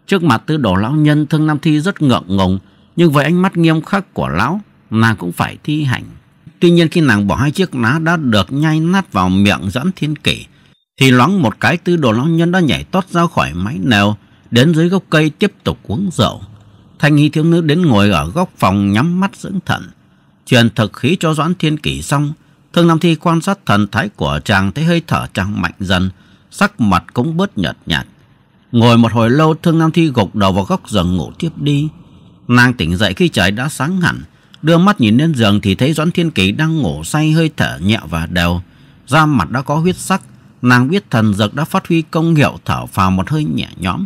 Trước mặt tư đồ lão nhân thương Nam Thi rất ngượng ngùng nhưng với ánh mắt nghiêm khắc của lão Nàng cũng phải thi hành Tuy nhiên khi nàng bỏ hai chiếc lá đã được nhai nát vào miệng dẫn thiên kỷ Thì loáng một cái tư đồ lão nhân đã nhảy tót ra khỏi mái nèo Đến dưới gốc cây tiếp tục uống rượu Thanh hy thiếu nữ đến ngồi ở góc phòng nhắm mắt dưỡng thận Truyền thực khí cho doãn thiên kỷ xong Thương Nam Thi quan sát thần thái của chàng thấy hơi thở chàng mạnh dần, sắc mặt cũng bớt nhợt nhạt. Ngồi một hồi lâu, Thương Nam Thi gục đầu vào góc giường ngủ tiếp đi. Nàng tỉnh dậy khi trời đã sáng hẳn, đưa mắt nhìn lên giường thì thấy Doãn Thiên Kỳ đang ngủ say hơi thở nhẹ và đều, da mặt đã có huyết sắc, nàng biết thần dược đã phát huy công hiệu thở phào một hơi nhẹ nhõm.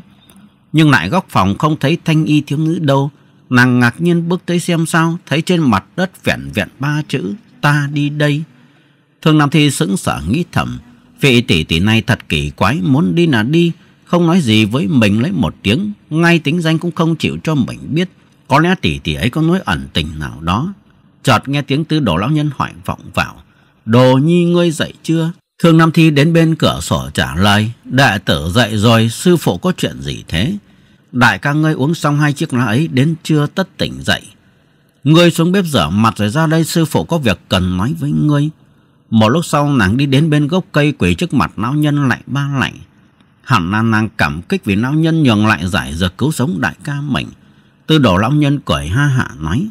Nhưng lại góc phòng không thấy thanh y thiếu nữ đâu, nàng ngạc nhiên bước tới xem sao, thấy trên mặt đất vẹn vẹn ba chữ ta đi đây. Thường Nam Thi sững sờ nghĩ thầm, vị tỷ tỷ này thật kỳ quái, muốn đi là đi, không nói gì với mình lấy một tiếng, ngay tính danh cũng không chịu cho mình biết. Có lẽ tỷ tỷ ấy có nỗi ẩn tình nào đó. Chợt nghe tiếng tứ đồ lão nhân hỏi vọng vào. Đồ nhi ngươi dậy chưa? Thương Nam Thi đến bên cửa sổ trả lời. Đệ tử dậy rồi, sư phụ có chuyện gì thế? Đại ca ngươi uống xong hai chiếc lá ấy đến chưa tất tỉnh dậy. Ngươi xuống bếp rửa mặt rồi ra đây sư phụ có việc cần nói với ngươi. Một lúc sau nàng đi đến bên gốc cây quỳ trước mặt lão nhân lạnh ba lạnh. Hẳn là nàng cảm kích vì lão nhân nhường lại giải dược cứu sống đại ca mình. Tư đồ lão nhân cười ha hạ nói,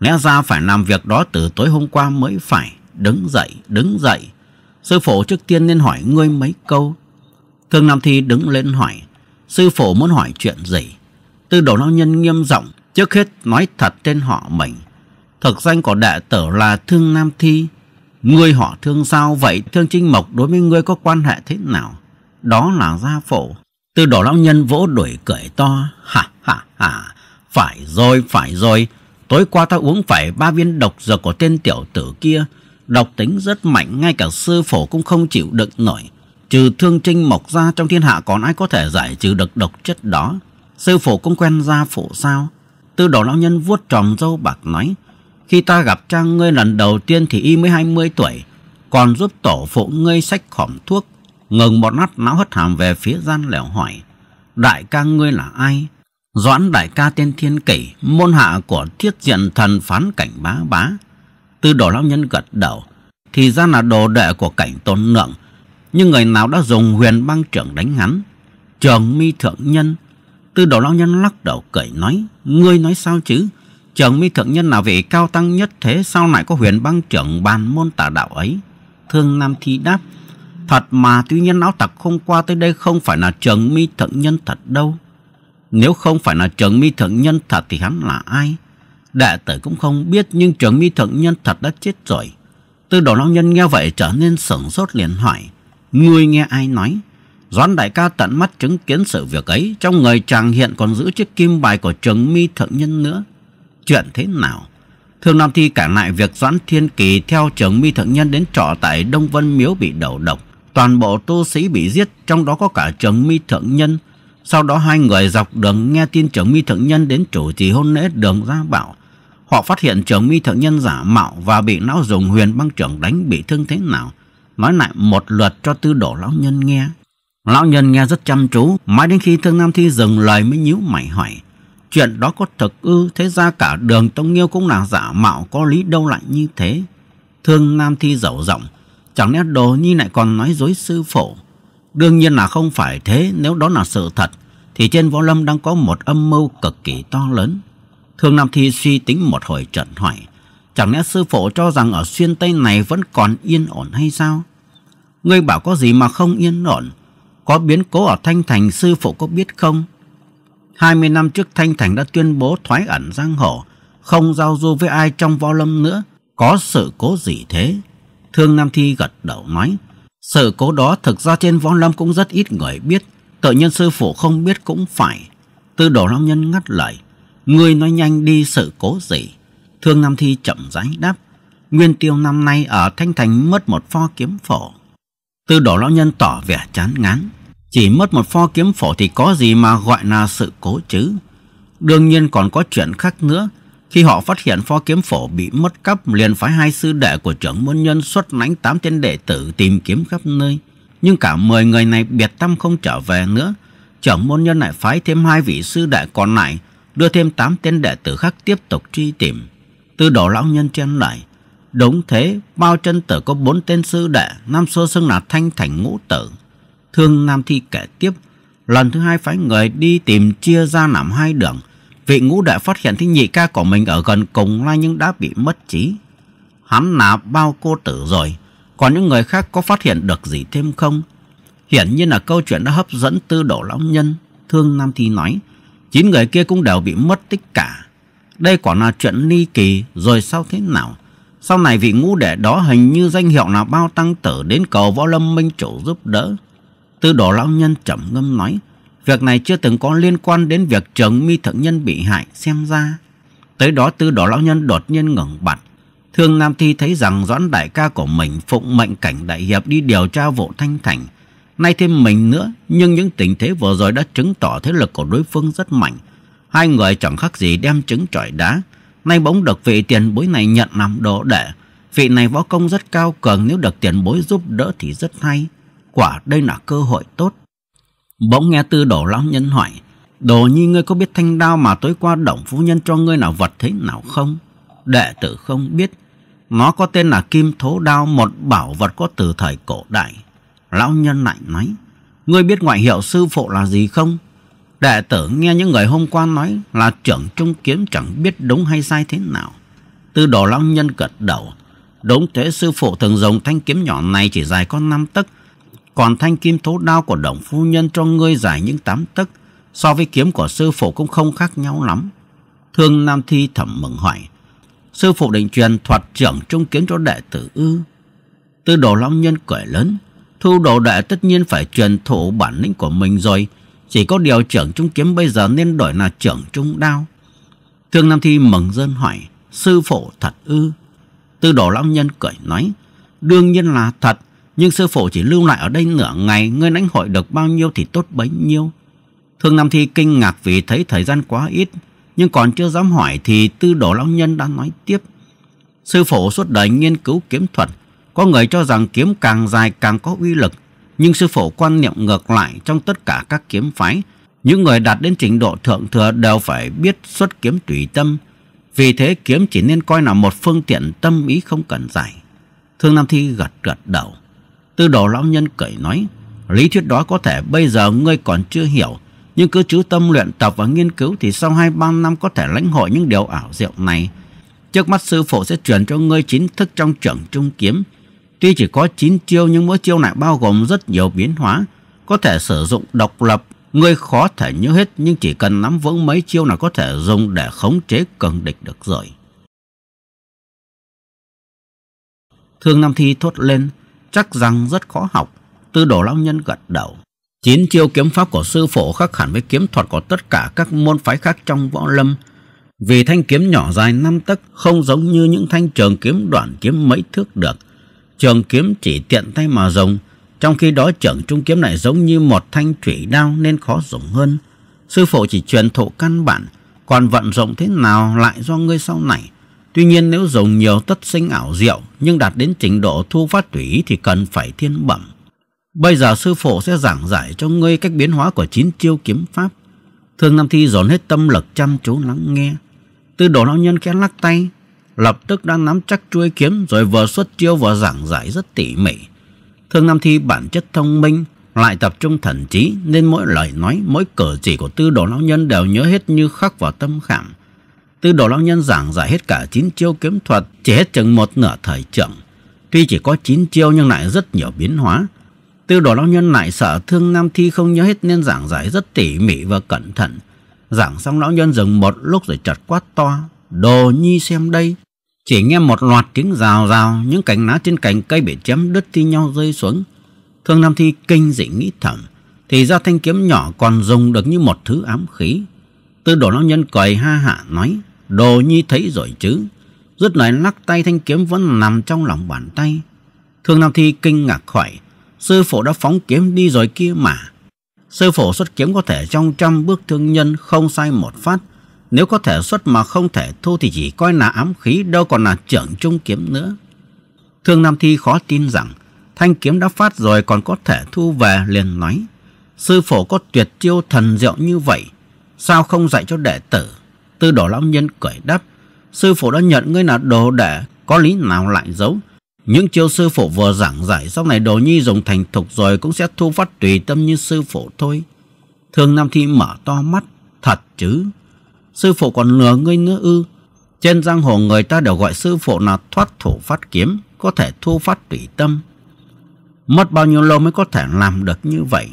lẽ ra phải làm việc đó từ tối hôm qua mới phải, đứng dậy, đứng dậy. Sư phụ trước tiên nên hỏi ngươi mấy câu. thương Nam Thi đứng lên hỏi, sư phụ muốn hỏi chuyện gì? Tư đồ lão nhân nghiêm giọng trước hết nói thật tên họ mình. Thực danh của đệ tử là Thương Nam Thi. Ngươi họ thương sao vậy? Thương Trinh Mộc đối với ngươi có quan hệ thế nào? Đó là gia phổ. Tư đồ lão nhân vỗ đuổi cười to. Hả hả hả. Phải rồi, phải rồi. Tối qua ta uống phải ba viên độc dược của tên tiểu tử kia. Độc tính rất mạnh, ngay cả sư phổ cũng không chịu đựng nổi. Trừ thương trinh mộc ra trong thiên hạ còn ai có thể giải trừ được độc chất đó. Sư phổ cũng quen gia phổ sao. Tư đồ lão nhân vuốt tròm râu bạc nói. Khi ta gặp trang ngươi lần đầu tiên thì y mới 20 tuổi. Còn giúp tổ phụ ngươi sách khỏm thuốc. Ngừng một nát não hất hàm về phía gian lẻo hỏi. Đại ca ngươi là ai? Doãn đại ca tên Thiên Kỷ, môn hạ của thiết diện thần phán cảnh bá bá. Từ đồ lão nhân gật đầu, thì ra là đồ đệ của cảnh tôn lượng. Nhưng người nào đã dùng huyền băng trưởng đánh hắn? Trường mi thượng nhân. Từ đồ lão nhân lắc đầu cười nói, ngươi nói sao chứ? Trường mi thượng nhân là vị cao tăng nhất thế Sao lại có huyền băng trưởng bàn môn tà đạo ấy. Thương Nam Thi đáp, thật mà tuy nhiên lão tặc không qua tới đây không phải là trường mi thượng nhân thật đâu. Nếu không phải là trường mi thượng nhân thật thì hắn là ai? Đệ tử cũng không biết nhưng trường mi thượng nhân thật đã chết rồi. Tư đồ long nhân nghe vậy trở nên sửng sốt liền hỏi. Ngươi nghe ai nói? Doãn đại ca tận mắt chứng kiến sự việc ấy. Trong người chàng hiện còn giữ chiếc kim bài của trường mi thượng nhân nữa. Chuyện thế nào? Thương Nam Thi cản lại việc Doãn Thiên Kỳ theo trường mi thượng nhân đến trọ tại Đông Vân Miếu bị đầu độc. Toàn bộ tu sĩ bị giết, trong đó có cả trường mi thượng nhân. Sau đó hai người dọc đường nghe tin trưởng mi thượng nhân đến chủ trì hôn lễ đường gia bảo. Họ phát hiện trưởng mi thượng nhân giả mạo và bị lão dùng huyền băng trưởng đánh bị thương thế nào. Nói lại một lượt cho tư đổ lão nhân nghe. Lão nhân nghe rất chăm chú, mãi đến khi Thương Nam Thi dừng lời mới nhíu mày hỏi. Chuyện đó có thật ư, thế ra cả đường Tông Nghiêu cũng là giả mạo, có lý đâu lại như thế. Thương Nam Thi dẩu giọng, chẳng lẽ đồ nhi lại còn nói dối sư phụ Đương nhiên là không phải thế nếu đó là sự thật Thì trên võ lâm đang có một âm mưu cực kỳ to lớn Thường Nam Thi suy tính một hồi trận hỏi Chẳng lẽ sư phụ cho rằng ở xuyên Tây này vẫn còn yên ổn hay sao? Ngươi bảo có gì mà không yên ổn Có biến cố ở Thanh Thành sư phụ có biết không? 20 năm trước Thanh Thành đã tuyên bố thoái ẩn giang hồ Không giao du với ai trong võ lâm nữa Có sự cố gì thế? Thương Nam Thi gật đầu nói sự cố đó thực ra trên Võ Lâm cũng rất ít người biết, tự nhân sư phụ không biết cũng phải. Tư đồ Long Nhân ngắt lời, người nói nhanh đi sự cố gì? Thương Nam Thi chậm rãi đáp, nguyên tiêu năm nay ở Thanh Thành mất một pho kiếm phổ. Tư đồ lão Nhân tỏ vẻ chán ngán, chỉ mất một pho kiếm phổ thì có gì mà gọi là sự cố chứ? Đương nhiên còn có chuyện khác nữa, khi họ phát hiện pho kiếm phổ bị mất cắp, liền phái hai sư đệ của trưởng môn nhân xuất lãnh tám tên đệ tử tìm kiếm khắp nơi. Nhưng cả 10 người này biệt tâm không trở về nữa. Trưởng môn nhân lại phái thêm hai vị sư đệ còn lại, đưa thêm tám tên đệ tử khác tiếp tục truy tìm. từ đó lão nhân chen lại. Đúng thế, bao chân tử có bốn tên sư đệ, Nam sơ Sơn là Thanh Thành Ngũ Tử. Thương Nam Thi kể tiếp, lần thứ hai phái người đi tìm chia ra làm hai đường, Vị ngũ đệ phát hiện thì nhị ca của mình ở gần cùng la nhưng đã bị mất trí. Hắn là bao cô tử rồi, còn những người khác có phát hiện được gì thêm không? Hiển nhiên là câu chuyện đã hấp dẫn tư đồ lão nhân, thương Nam Thi nói. Chín người kia cũng đều bị mất tích cả. Đây quả là chuyện ly kỳ rồi sao thế nào? Sau này vị ngũ đệ đó hình như danh hiệu là bao tăng tử đến cầu võ lâm minh chủ giúp đỡ. Tư đồ lão nhân trầm ngâm nói. Việc này chưa từng có liên quan đến việc trưởng mi thượng nhân bị hại xem ra. Tới đó tư đỏ lão nhân đột nhiên ngẩng bặt. Thương Nam Thi thấy rằng doãn đại ca của mình phụng mệnh cảnh đại hiệp đi điều tra vụ thanh thành. Nay thêm mình nữa, nhưng những tình thế vừa rồi đã chứng tỏ thế lực của đối phương rất mạnh. Hai người chẳng khác gì đem trứng trọi đá. Nay bỗng được vị tiền bối này nhận làm đồ đệ. Vị này võ công rất cao cường nếu được tiền bối giúp đỡ thì rất hay. Quả đây là cơ hội tốt. Bỗng nghe tư đồ lão nhân hỏi, Đồ nhi ngươi có biết thanh đao mà tối qua động phu nhân cho ngươi nào vật thế nào không? Đệ tử không biết. Nó có tên là kim thố đao, một bảo vật có từ thời cổ đại. Lão nhân lại nói, ngươi biết ngoại hiệu sư phụ là gì không? Đệ tử nghe những người hôm qua nói là trưởng trung kiếm chẳng biết đúng hay sai thế nào. Tư đồ lão nhân gật đầu. Đúng thế sư phụ thường dùng thanh kiếm nhỏ này chỉ dài có năm tấc còn thanh kim thấu đao của đồng phu nhân cho ngươi dài những tám tấc so với kiếm của sư phụ cũng không khác nhau lắm. Thương Nam Thi thẩm mừng hỏi. Sư phụ định truyền thuật trưởng trung kiếm cho đệ tử ư. Tư đồ long nhân cười lớn. Thu đồ đệ tất nhiên phải truyền thụ bản lĩnh của mình rồi. Chỉ có điều trưởng trung kiếm bây giờ nên đổi là trưởng trung đao. Thương Nam Thi mừng dân hỏi. Sư phụ thật ư. Tư đồ long nhân cười nói. Đương nhiên là thật. Nhưng sư phụ chỉ lưu lại ở đây nửa ngày, ngươi lãnh hội được bao nhiêu thì tốt bấy nhiêu. Thương Nam Thi kinh ngạc vì thấy thời gian quá ít, nhưng còn chưa dám hỏi thì tư đồ lão nhân đã nói tiếp. Sư phụ suốt đời nghiên cứu kiếm thuật, có người cho rằng kiếm càng dài càng có uy lực, nhưng sư phụ quan niệm ngược lại trong tất cả các kiếm phái. Những người đạt đến trình độ thượng thừa đều phải biết xuất kiếm tùy tâm, vì thế kiếm chỉ nên coi là một phương tiện tâm ý không cần giải. Thương Nam Thi gật gật đầu. Tư đồ lão nhân cười nói, lý thuyết đó có thể bây giờ ngươi còn chưa hiểu, nhưng cứ chú tâm luyện tập và nghiên cứu thì sau hai ba năm có thể lãnh hội những điều ảo diệu này. Trước mắt sư phụ sẽ truyền cho ngươi chính thức trong trưởng trung kiếm. Tuy chỉ có 9 chiêu nhưng mỗi chiêu lại bao gồm rất nhiều biến hóa, có thể sử dụng độc lập, ngươi khó thể nhớ hết nhưng chỉ cần nắm vững mấy chiêu là có thể dùng để khống chế cường địch được rồi. Thương Nam Thi thốt lên, chắc rằng rất khó học. Tư đồ lão nhân gật đầu. Chín chiêu kiếm pháp của sư phụ khác hẳn với kiếm thuật của tất cả các môn phái khác trong võ lâm. Vì thanh kiếm nhỏ dài năm tấc không giống như những thanh trường kiếm đoạn kiếm mấy thước được. Trường kiếm chỉ tiện tay mà dùng, trong khi đó trưởng trung kiếm lại giống như một thanh thủy đao nên khó dùng hơn. Sư phụ chỉ truyền thụ căn bản, còn vận dụng thế nào lại do ngươi sau này. Tuy nhiên nếu dùng nhiều tất sinh ảo diệu nhưng đạt đến trình độ thu phát tùy thì cần phải thiên bẩm. Bây giờ sư phụ sẽ giảng giải cho ngươi cách biến hóa của chín chiêu kiếm pháp. Thương Nam Thi dồn hết tâm lực chăm chú lắng nghe. Tư đồ lão nhân khẽ lắc tay, lập tức đang nắm chắc chuôi kiếm rồi vừa xuất chiêu vừa giảng giải rất tỉ mỉ. Thương Nam Thi bản chất thông minh, lại tập trung thần trí nên mỗi lời nói, mỗi cử chỉ của tư đồ lão nhân đều nhớ hết như khắc vào tâm khảm. Tư đồ lão nhân giảng giải hết cả 9 chiêu kiếm thuật, chỉ hết chừng một nửa thời trưởng. Tuy chỉ có 9 chiêu nhưng lại rất nhiều biến hóa. Tư đồ lão nhân lại sợ thương Nam Thi không nhớ hết nên giảng giải rất tỉ mỉ và cẩn thận. Giảng xong lão nhân dừng một lúc rồi chợt quát to. Đồ nhi xem đây. Chỉ nghe một loạt tiếng rào rào, những cành lá trên cành cây bị chém đứt thi nhau rơi xuống. Thương Nam Thi kinh dị nghĩ thầm, thì ra thanh kiếm nhỏ còn dùng được như một thứ ám khí. Tư đồ lão nhân cười ha hạ nói, Đồ nhi thấy rồi chứ rất lời lắc tay thanh kiếm vẫn nằm trong lòng bàn tay Thường Nam Thi kinh ngạc khỏi Sư phụ đã phóng kiếm đi rồi kia mà Sư phụ xuất kiếm có thể trong trăm bước thương nhân không sai một phát Nếu có thể xuất mà không thể thu thì chỉ coi là ám khí đâu còn là trưởng trung kiếm nữa Thường Nam Thi khó tin rằng thanh kiếm đã phát rồi còn có thể thu về liền nói Sư phụ có tuyệt chiêu thần diệu như vậy Sao không dạy cho đệ tử Tư đổ lão nhân cười đáp. Sư phụ đã nhận ngươi là đồ đệ, có lý nào lại giấu. Những chiêu sư phụ vừa giảng giải sau này đồ nhi dùng thành thục rồi cũng sẽ thu phát tùy tâm như sư phụ thôi. Thương Nam Thi mở to mắt, thật chứ. Sư phụ còn lừa ngươi nữa ư. Trên giang hồ người ta đều gọi sư phụ là thoát thủ phát kiếm, có thể thu phát tùy tâm. Mất bao nhiêu lâu mới có thể làm được như vậy.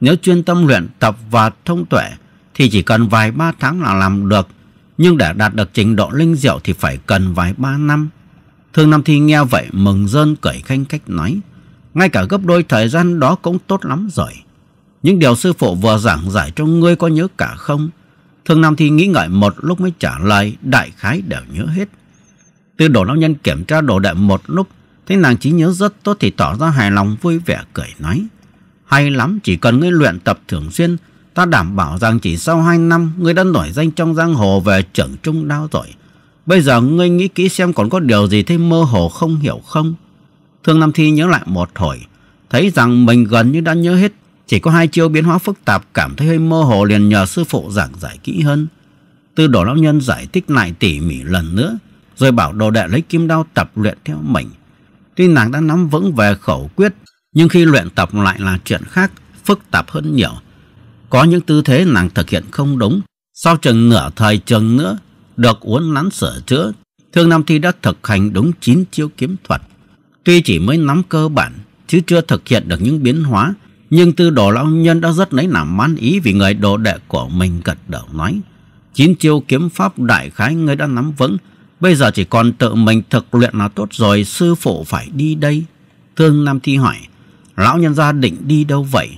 Nếu chuyên tâm luyện tập và thông tuệ thì chỉ cần vài ba tháng là làm được. Nhưng để đạt được trình độ linh diệu thì phải cần vài ba năm. Thương Nam Thi nghe vậy mừng rơn cởi khanh cách nói. Ngay cả gấp đôi thời gian đó cũng tốt lắm rồi. Những điều sư phụ vừa giảng giải cho ngươi có nhớ cả không? Thương Nam Thi nghĩ ngợi một lúc mới trả lời đại khái đều nhớ hết. Tư đồ lão nhân kiểm tra đồ đại một lúc Thấy nàng trí nhớ rất tốt thì tỏ ra hài lòng vui vẻ cười nói Hay lắm chỉ cần ngươi luyện tập thường xuyên Ta đảm bảo rằng chỉ sau 2 năm Ngươi đã nổi danh trong giang hồ về trưởng trung đao rồi Bây giờ ngươi nghĩ kỹ xem còn có điều gì thêm mơ hồ không hiểu không Thương Nam Thi nhớ lại một hồi Thấy rằng mình gần như đã nhớ hết Chỉ có hai chiêu biến hóa phức tạp Cảm thấy hơi mơ hồ liền nhờ sư phụ giảng giải kỹ hơn Tư đồ lão nhân giải thích lại tỉ mỉ lần nữa Rồi bảo đồ đệ lấy kim đao tập luyện theo mình Tuy nàng đã nắm vững về khẩu quyết Nhưng khi luyện tập lại là chuyện khác Phức tạp hơn nhiều có những tư thế nàng thực hiện không đúng, sau chừng nửa thời chừng nữa, được uốn nắn sửa chữa, Thương Nam Thi đã thực hành đúng chín chiêu kiếm thuật. Tuy chỉ mới nắm cơ bản, chứ chưa thực hiện được những biến hóa, nhưng tư đồ lão nhân đã rất lấy làm mãn ý vì người đồ đệ của mình gật đầu nói. Chín chiêu kiếm pháp đại khái ngươi đã nắm vững, bây giờ chỉ còn tự mình thực luyện là tốt rồi, sư phụ phải đi đây. Thương Nam Thi hỏi, lão nhân gia định đi đâu vậy?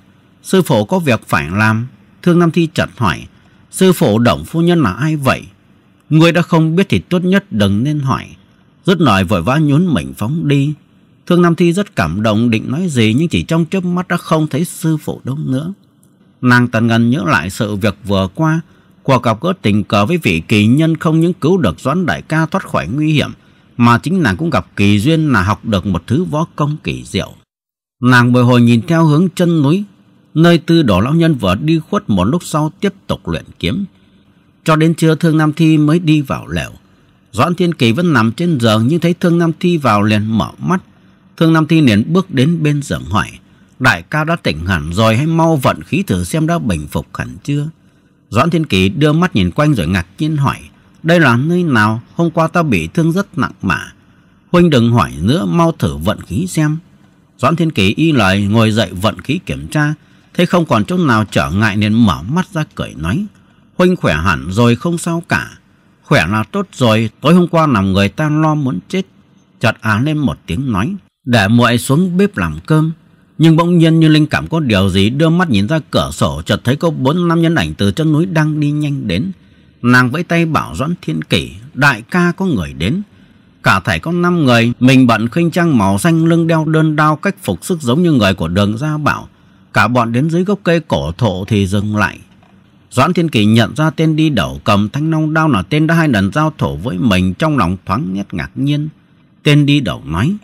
Sư phụ có việc phải làm. Thương Nam Thi chợt hỏi. Sư phụ Đồng Phu Nhân là ai vậy? Ngươi đã không biết thì tốt nhất đừng nên hỏi. Rất lời vội vã nhún mình phóng đi. Thương Nam Thi rất cảm động định nói gì nhưng chỉ trong chớp mắt đã không thấy sư phụ đâu nữa. Nàng tần ngần nhớ lại sự việc vừa qua. Cuộc gặp gỡ tình cờ với vị kỳ nhân không những cứu được Doãn Đại ca thoát khỏi nguy hiểm mà chính nàng cũng gặp kỳ duyên là học được một thứ võ công kỳ diệu. Nàng bồi hồi nhìn theo hướng chân núi Nơi tư đổ lão nhân vừa đi khuất một lúc sau tiếp tục luyện kiếm. Cho đến trưa Thương Nam Thi mới đi vào lều. Doãn Thiên Kỳ vẫn nằm trên giường nhưng thấy Thương Nam Thi vào liền mở mắt. Thương Nam Thi liền bước đến bên giường hỏi. Đại ca đã tỉnh hẳn rồi hãy mau vận khí thử xem đã bình phục hẳn chưa. Doãn Thiên Kỳ đưa mắt nhìn quanh rồi ngạc nhiên hỏi. Đây là nơi nào? Hôm qua ta bị thương rất nặng mà. Huynh đừng hỏi nữa mau thử vận khí xem. Doãn Thiên Kỳ y lời ngồi dậy vận khí kiểm tra Thế không còn chỗ nào trở ngại nên mở mắt ra cười nói. Huynh khỏe hẳn rồi không sao cả. Khỏe là tốt rồi, tối hôm qua nằm người ta lo muốn chết. Chợt á lên một tiếng nói, để muội xuống bếp làm cơm. Nhưng bỗng nhiên như linh cảm có điều gì đưa mắt nhìn ra cửa sổ chợt thấy có bốn năm nhân ảnh từ chân núi đang đi nhanh đến. Nàng vẫy tay bảo Doãn Thiên Kỷ, đại ca có người đến. Cả thảy có năm người, mình bận khinh trang màu xanh lưng đeo đơn đao cách phục sức giống như người của đường gia bảo. Cả bọn đến dưới gốc cây cổ thụ thì dừng lại. Doãn Thiên Kỳ nhận ra tên đi đầu cầm thanh long đao là tên đã hai lần giao thủ với mình trong lòng thoáng nét ngạc nhiên. Tên đi đầu nói.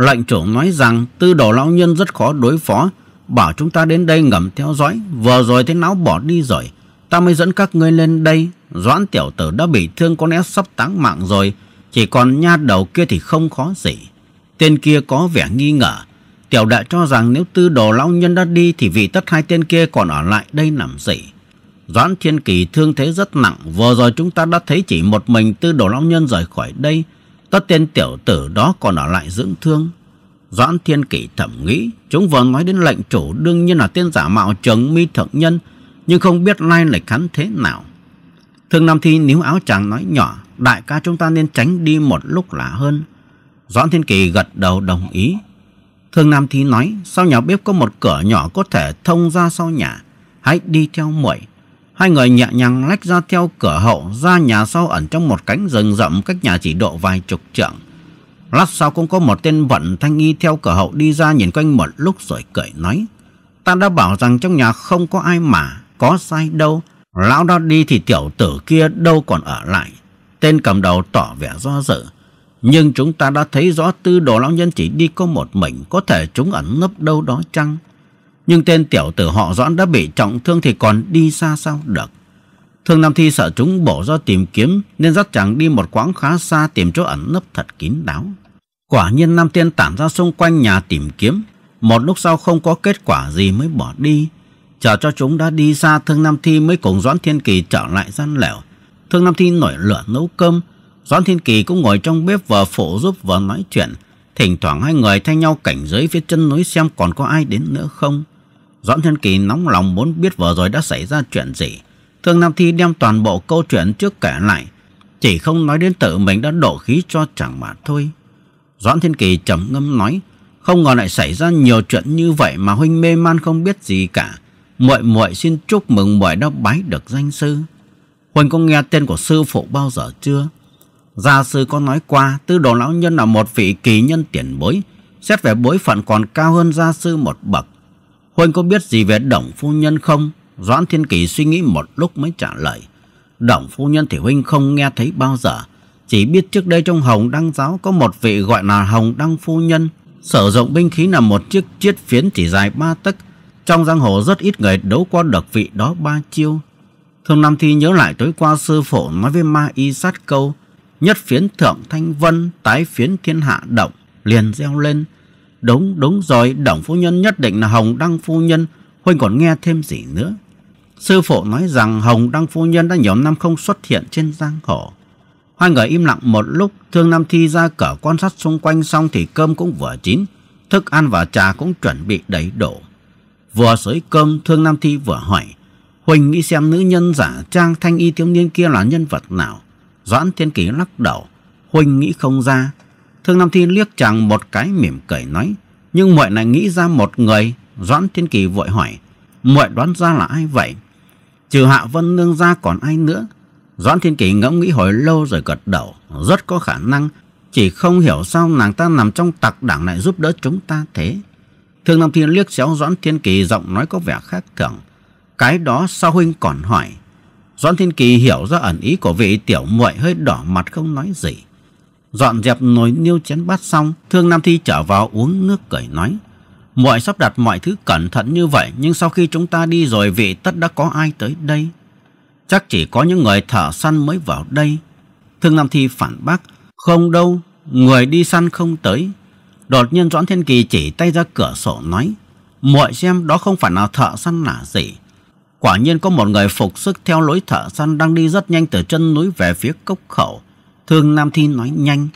Lệnh chủ nói rằng tư đồ lão nhân rất khó đối phó, bảo chúng ta đến đây ngầm theo dõi, vừa rồi thấy não bỏ đi rồi, ta mới dẫn các ngươi lên đây. Doãn tiểu tử đã bị thương có lẽ sắp táng mạng rồi, chỉ còn nha đầu kia thì không khó gì. Tên kia có vẻ nghi ngờ, Tiểu đệ cho rằng nếu tư đồ lão nhân đã đi thì vị tất hai tên kia còn ở lại đây làm gì. Doãn Thiên Kỳ thương thế rất nặng, vừa rồi chúng ta đã thấy chỉ một mình tư đồ lão nhân rời khỏi đây. Tất tên tiểu tử đó còn ở lại dưỡng thương. Doãn Thiên Kỳ thẩm nghĩ, chúng vừa nói đến lệnh chủ đương nhiên là tên giả mạo trường mi thượng nhân, nhưng không biết lai like lịch hắn thế nào. Thương Nam Thi níu áo chàng nói nhỏ, đại ca chúng ta nên tránh đi một lúc là hơn. Doãn Thiên Kỳ gật đầu đồng ý, Thương Nam Thí nói, sau nhà bếp có một cửa nhỏ có thể thông ra sau nhà. Hãy đi theo muội. Hai người nhẹ nhàng lách ra theo cửa hậu ra nhà sau ẩn trong một cánh rừng rậm cách nhà chỉ độ vài chục trượng. Lát sau cũng có một tên vận thanh y theo cửa hậu đi ra nhìn quanh một lúc rồi cười nói. Ta đã bảo rằng trong nhà không có ai mà, có sai đâu. Lão đã đi thì tiểu tử kia đâu còn ở lại. Tên cầm đầu tỏ vẻ do dự. Nhưng chúng ta đã thấy rõ tư đồ lão nhân chỉ đi có một mình, có thể chúng ẩn nấp đâu đó chăng? Nhưng tên tiểu tử họ Doãn đã bị trọng thương thì còn đi xa sao được? Thương Nam Thi sợ chúng bỏ ra tìm kiếm nên dắt chàng đi một quãng khá xa tìm chỗ ẩn nấp thật kín đáo. Quả nhiên Nam Tiên tản ra xung quanh nhà tìm kiếm, một lúc sau không có kết quả gì mới bỏ đi. Chờ cho chúng đã đi xa Thương Nam Thi mới cùng Doãn Thiên Kỳ trở lại gian lẻo. Thương Nam Thi nổi lửa nấu cơm Doãn Thiên Kỳ cũng ngồi trong bếp và phụ giúp vợ nói chuyện. Thỉnh thoảng hai người thay nhau cảnh giới phía chân núi xem còn có ai đến nữa không. Doãn Thiên Kỳ nóng lòng muốn biết vợ rồi đã xảy ra chuyện gì. Thương Nam Thi đem toàn bộ câu chuyện trước kể lại. Chỉ không nói đến tự mình đã đổ khí cho chẳng mà thôi. Doãn Thiên Kỳ trầm ngâm nói. Không ngờ lại xảy ra nhiều chuyện như vậy mà huynh mê man không biết gì cả. Muội muội xin chúc mừng muội đã bái được danh sư. Huynh có nghe tên của sư phụ bao giờ chưa? Gia sư có nói qua tư đồ lão nhân là một vị kỳ nhân tiền bối Xét về bối phận còn cao hơn gia sư một bậc Huynh có biết gì về đồng phu nhân không? Doãn Thiên Kỳ suy nghĩ một lúc mới trả lời Đồng phu nhân thì Huynh không nghe thấy bao giờ Chỉ biết trước đây trong Hồng Đăng Giáo có một vị gọi là Hồng Đăng Phu Nhân Sử dụng binh khí là một chiếc chiết phiến chỉ dài ba tấc Trong giang hồ rất ít người đấu qua được vị đó ba chiêu Thường Nam Thi nhớ lại tối qua sư phụ nói với ma y sát câu Nhất phiến thượng thanh vân, tái phiến thiên hạ động, liền reo lên. Đúng, đúng rồi, đồng phu nhân nhất định là Hồng Đăng phu nhân, huynh còn nghe thêm gì nữa. Sư phụ nói rằng Hồng Đăng phu nhân đã nhiều năm không xuất hiện trên giang hồ. Hai người im lặng một lúc, Thương Nam Thi ra cửa quan sát xung quanh xong thì cơm cũng vừa chín, thức ăn và trà cũng chuẩn bị đầy đủ. Vừa sới cơm, Thương Nam Thi vừa hỏi, Huỳnh nghĩ xem nữ nhân giả trang thanh y thiếu niên kia là nhân vật nào. Doãn Thiên Kỳ lắc đầu, huynh nghĩ không ra. Thương Nam Thiên liếc chàng một cái mỉm cười nói, nhưng muội lại nghĩ ra một người, Doãn Thiên Kỳ vội hỏi, muội đoán ra là ai vậy? Trừ Hạ Vân Nương ra còn ai nữa? Doãn Thiên Kỳ ngẫm nghĩ hồi lâu rồi gật đầu, rất có khả năng, chỉ không hiểu sao nàng ta nằm trong tặc đảng lại giúp đỡ chúng ta thế. Thương Nam Thiên liếc xéo Doãn Thiên Kỳ giọng nói có vẻ khác thường. Cái đó sao huynh còn hỏi? Doãn Thiên Kỳ hiểu ra ẩn ý của vị tiểu muội hơi đỏ mặt không nói gì. Dọn dẹp nồi niêu chén bát xong, Thương Nam Thi trở vào uống nước cười nói. Muội sắp đặt mọi thứ cẩn thận như vậy, nhưng sau khi chúng ta đi rồi vị tất đã có ai tới đây. Chắc chỉ có những người thợ săn mới vào đây. Thương Nam Thi phản bác, không đâu, người đi săn không tới. Đột nhiên Doãn Thiên Kỳ chỉ tay ra cửa sổ nói, muội xem đó không phải là thợ săn là gì. Quả nhiên có một người phục sức theo lối thợ săn đang đi rất nhanh từ chân núi về phía cốc khẩu. Thương Nam Thi nói nhanh.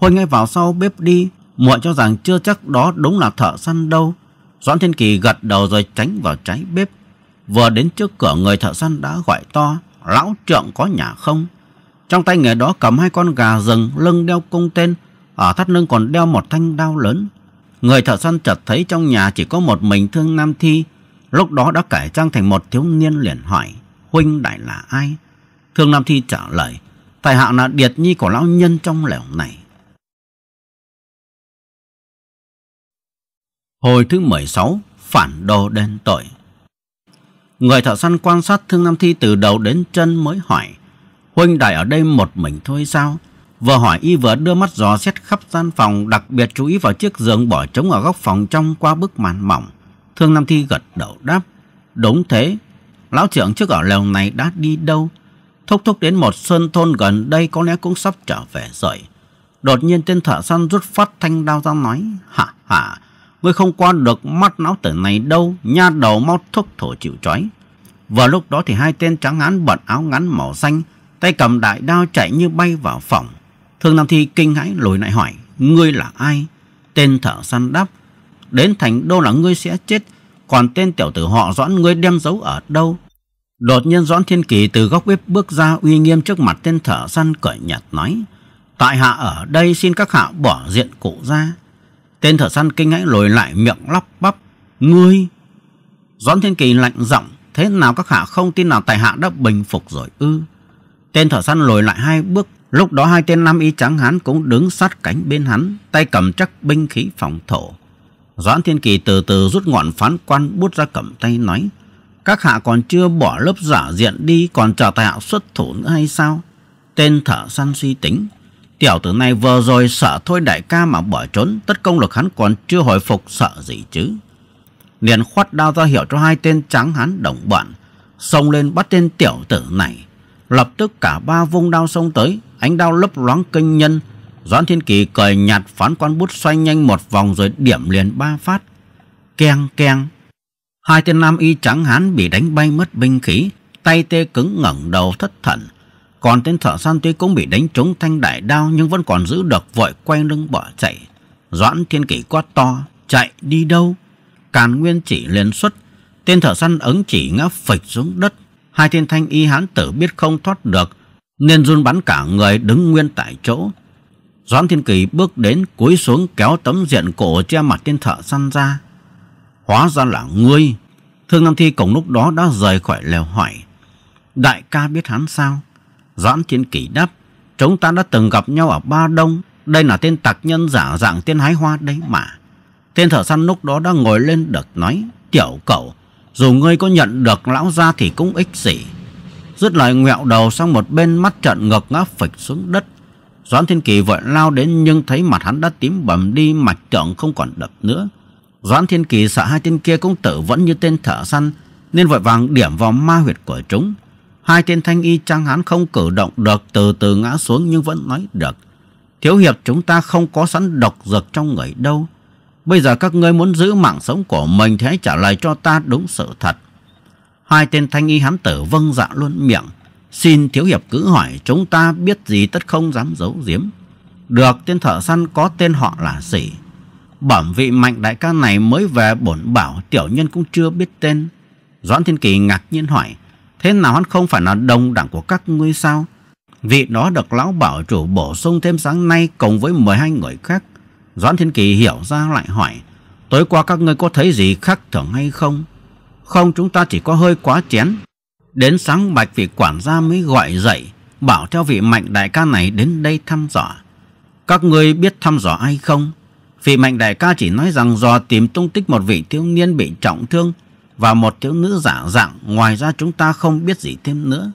Hồi ngay vào sau bếp đi, muội cho rằng chưa chắc đó đúng là thợ săn đâu. Doãn Thiên Kỳ gật đầu rồi tránh vào trái bếp. Vừa đến trước cửa người thợ săn đã gọi to, lão trượng có nhà không? Trong tay người đó cầm hai con gà rừng, lưng đeo cung tên, ở thắt lưng còn đeo một thanh đao lớn. Người thợ săn chợt thấy trong nhà chỉ có một mình Thương Nam Thi, lúc đó đã cải trang thành một thiếu niên liền hỏi huynh đại là ai thương nam thi trả lời tại hạ là điệt nhi của lão nhân trong lẻo này hồi thứ mười sáu phản đồ đền tội người thợ săn quan sát thương nam thi từ đầu đến chân mới hỏi huynh đại ở đây một mình thôi sao vừa hỏi y vừa đưa mắt dò xét khắp gian phòng đặc biệt chú ý vào chiếc giường bỏ trống ở góc phòng trong qua bức màn mỏng Thương Nam Thi gật đầu đáp. Đúng thế, lão trưởng trước ở lều này đã đi đâu? Thúc thúc đến một sơn thôn gần đây có lẽ cũng sắp trở về rồi. Đột nhiên tên thợ săn rút phát thanh đao ra nói. Hả hả, ngươi không qua được mắt lão tử này đâu, nha đầu mau thúc thổ chịu trói. Vào lúc đó thì hai tên trắng án bận áo ngắn màu xanh, tay cầm đại đao chạy như bay vào phòng. Thương Nam Thi kinh hãi lùi lại hỏi, ngươi là ai? Tên thợ săn đáp, Đến thành đô là ngươi sẽ chết Còn tên tiểu tử họ Doãn ngươi đem giấu ở đâu Đột nhiên Doãn Thiên Kỳ từ góc bếp bước ra uy nghiêm trước mặt tên thợ săn cởi nhạt nói Tại hạ ở đây xin các hạ bỏ diện cụ ra Tên thợ săn kinh hãi lồi lại miệng lắp bắp Ngươi Doãn Thiên Kỳ lạnh giọng Thế nào các hạ không tin nào tại hạ đã bình phục rồi ư Tên thợ săn lồi lại hai bước Lúc đó hai tên nam y trắng hán cũng đứng sát cánh bên hắn Tay cầm chắc binh khí phòng thổ Doãn Thiên Kỳ từ từ rút ngọn phán quan bút ra cầm tay nói Các hạ còn chưa bỏ lớp giả diện đi còn chờ tại hạ xuất thủ nữa hay sao? Tên thở săn suy tính Tiểu tử này vừa rồi sợ thôi đại ca mà bỏ trốn Tất công lực hắn còn chưa hồi phục sợ gì chứ liền khoát đao ra hiệu cho hai tên trắng hắn đồng bọn xông lên bắt tên tiểu tử này lập tức cả ba vung đao xông tới ánh đao lấp loáng kinh nhân Doãn Thiên Kỳ cởi nhạt phán quan bút xoay nhanh một vòng rồi điểm liền ba phát. Keng keng. Hai tên nam y trắng hán bị đánh bay mất binh khí, tay tê cứng ngẩng đầu thất thần. Còn tên thợ săn tuy cũng bị đánh trúng thanh đại đao nhưng vẫn còn giữ được vội quay lưng bỏ chạy. Doãn Thiên Kỳ quát to, chạy đi đâu? Càn Nguyên chỉ liền xuất, tên thợ săn ứng chỉ ngã phịch xuống đất. Hai tên thanh y hán tử biết không thoát được nên run bắn cả người đứng nguyên tại chỗ Doãn Thiên Kỳ bước đến cúi xuống kéo tấm diện cổ che mặt tên thợ săn ra. Hóa ra là ngươi. Thương Nam Thi cổng lúc đó đã rời khỏi lều hỏi. Đại ca biết hắn sao? Doãn Thiên Kỳ đáp. Chúng ta đã từng gặp nhau ở Ba Đông. Đây là tên tặc nhân giả dạng tên hái hoa đấy mà. Tên thợ săn lúc đó đã ngồi lên được nói. Tiểu cậu, dù ngươi có nhận được lão ra thì cũng ích gì. Rút lại ngẹo đầu sang một bên mắt trận ngực ngã phịch xuống đất Doãn Thiên Kỳ vội lao đến nhưng thấy mặt hắn đã tím bầm đi mạch trợn không còn đập nữa. Doãn Thiên Kỳ sợ hai tên kia cũng tử vẫn như tên thợ săn nên vội vàng điểm vào ma huyệt của chúng. Hai tên thanh y trang hắn không cử động được từ từ ngã xuống nhưng vẫn nói được. Thiếu hiệp chúng ta không có sẵn độc dược trong người đâu. Bây giờ các ngươi muốn giữ mạng sống của mình thì hãy trả lời cho ta đúng sự thật. Hai tên thanh y hắn tử vâng dạ luôn miệng. Xin thiếu hiệp cứ hỏi chúng ta biết gì tất không dám giấu giếm. Được tên thợ săn có tên họ là gì? Bẩm vị mạnh đại ca này mới về bổn bảo tiểu nhân cũng chưa biết tên. Doãn Thiên Kỳ ngạc nhiên hỏi. Thế nào hắn không phải là đồng đẳng của các ngươi sao? Vị đó được lão bảo chủ bổ sung thêm sáng nay cùng với 12 người khác. Doãn Thiên Kỳ hiểu ra lại hỏi. Tối qua các ngươi có thấy gì khác thường hay không? Không chúng ta chỉ có hơi quá chén Đến sáng bạch vị quản gia mới gọi dậy Bảo theo vị mạnh đại ca này đến đây thăm dò Các ngươi biết thăm dò ai không? Vị mạnh đại ca chỉ nói rằng dò tìm tung tích một vị thiếu niên bị trọng thương Và một thiếu nữ giả dạng Ngoài ra chúng ta không biết gì thêm nữa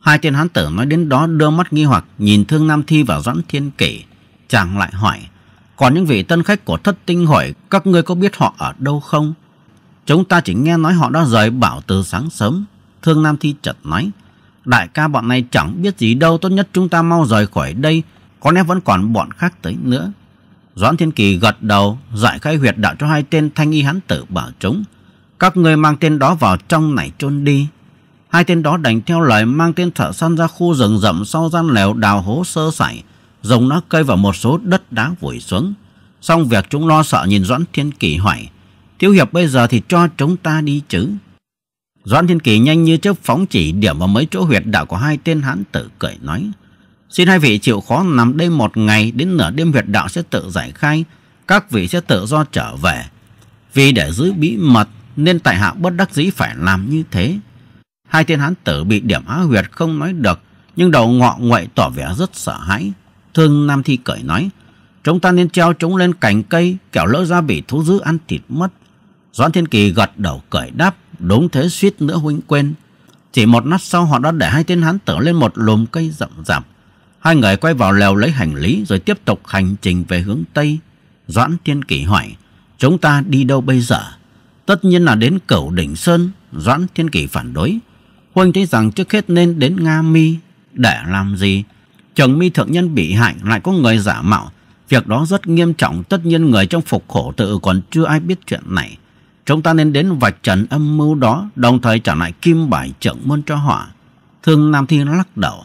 Hai tên hán tử nói đến đó đưa mắt nghi hoặc Nhìn thương Nam Thi và Doãn Thiên Kỷ Chàng lại hỏi Còn những vị tân khách của thất tinh hỏi Các ngươi có biết họ ở đâu không? Chúng ta chỉ nghe nói họ đã rời bảo từ sáng sớm Thương Nam Thi chợt nói. Đại ca bọn này chẳng biết gì đâu, tốt nhất chúng ta mau rời khỏi đây, có lẽ vẫn còn bọn khác tới nữa. Doãn Thiên Kỳ gật đầu, giải khai huyệt đạo cho hai tên thanh y hắn tử bảo chúng. Các người mang tên đó vào trong này chôn đi. Hai tên đó đành theo lời mang tên thợ săn ra khu rừng rậm sau gian lèo đào hố sơ sảy, dùng nó cây vào một số đất đá vùi xuống. Xong việc chúng lo sợ nhìn Doãn Thiên Kỳ hỏi, Thiếu Hiệp bây giờ thì cho chúng ta đi chứ. Doan Thiên Kỳ nhanh như chớp phóng chỉ điểm vào mấy chỗ huyệt đạo của hai tên hán tử cười nói. Xin hai vị chịu khó nằm đây một ngày đến nửa đêm huyệt đạo sẽ tự giải khai, các vị sẽ tự do trở về. Vì để giữ bí mật nên tại hạ bất đắc dĩ phải làm như thế. Hai tên hán tử bị điểm há huyệt không nói được, nhưng đầu ngọ ngoại tỏ vẻ rất sợ hãi. Thương Nam Thi cởi nói, chúng ta nên treo chúng lên cành cây, kẻo lỡ ra bị thú dữ ăn thịt mất. Doãn Thiên Kỳ gật đầu cởi đáp, đúng thế suýt nữa huynh quên. Chỉ một lát sau họ đã để hai tên hán tử lên một lùm cây rậm rạp. Hai người quay vào lều lấy hành lý rồi tiếp tục hành trình về hướng Tây. Doãn Thiên kỷ hỏi, chúng ta đi đâu bây giờ? Tất nhiên là đến cửu đỉnh Sơn, Doãn Thiên kỷ phản đối. Huynh thấy rằng trước hết nên đến Nga Mi, để làm gì? Trường Mi thượng nhân bị hại lại có người giả mạo, việc đó rất nghiêm trọng, tất nhiên người trong phục khổ tự còn chưa ai biết chuyện này. Chúng ta nên đến vạch trần âm mưu đó, đồng thời trả lại kim bài trưởng môn cho họ. Thương Nam Thiên lắc đầu.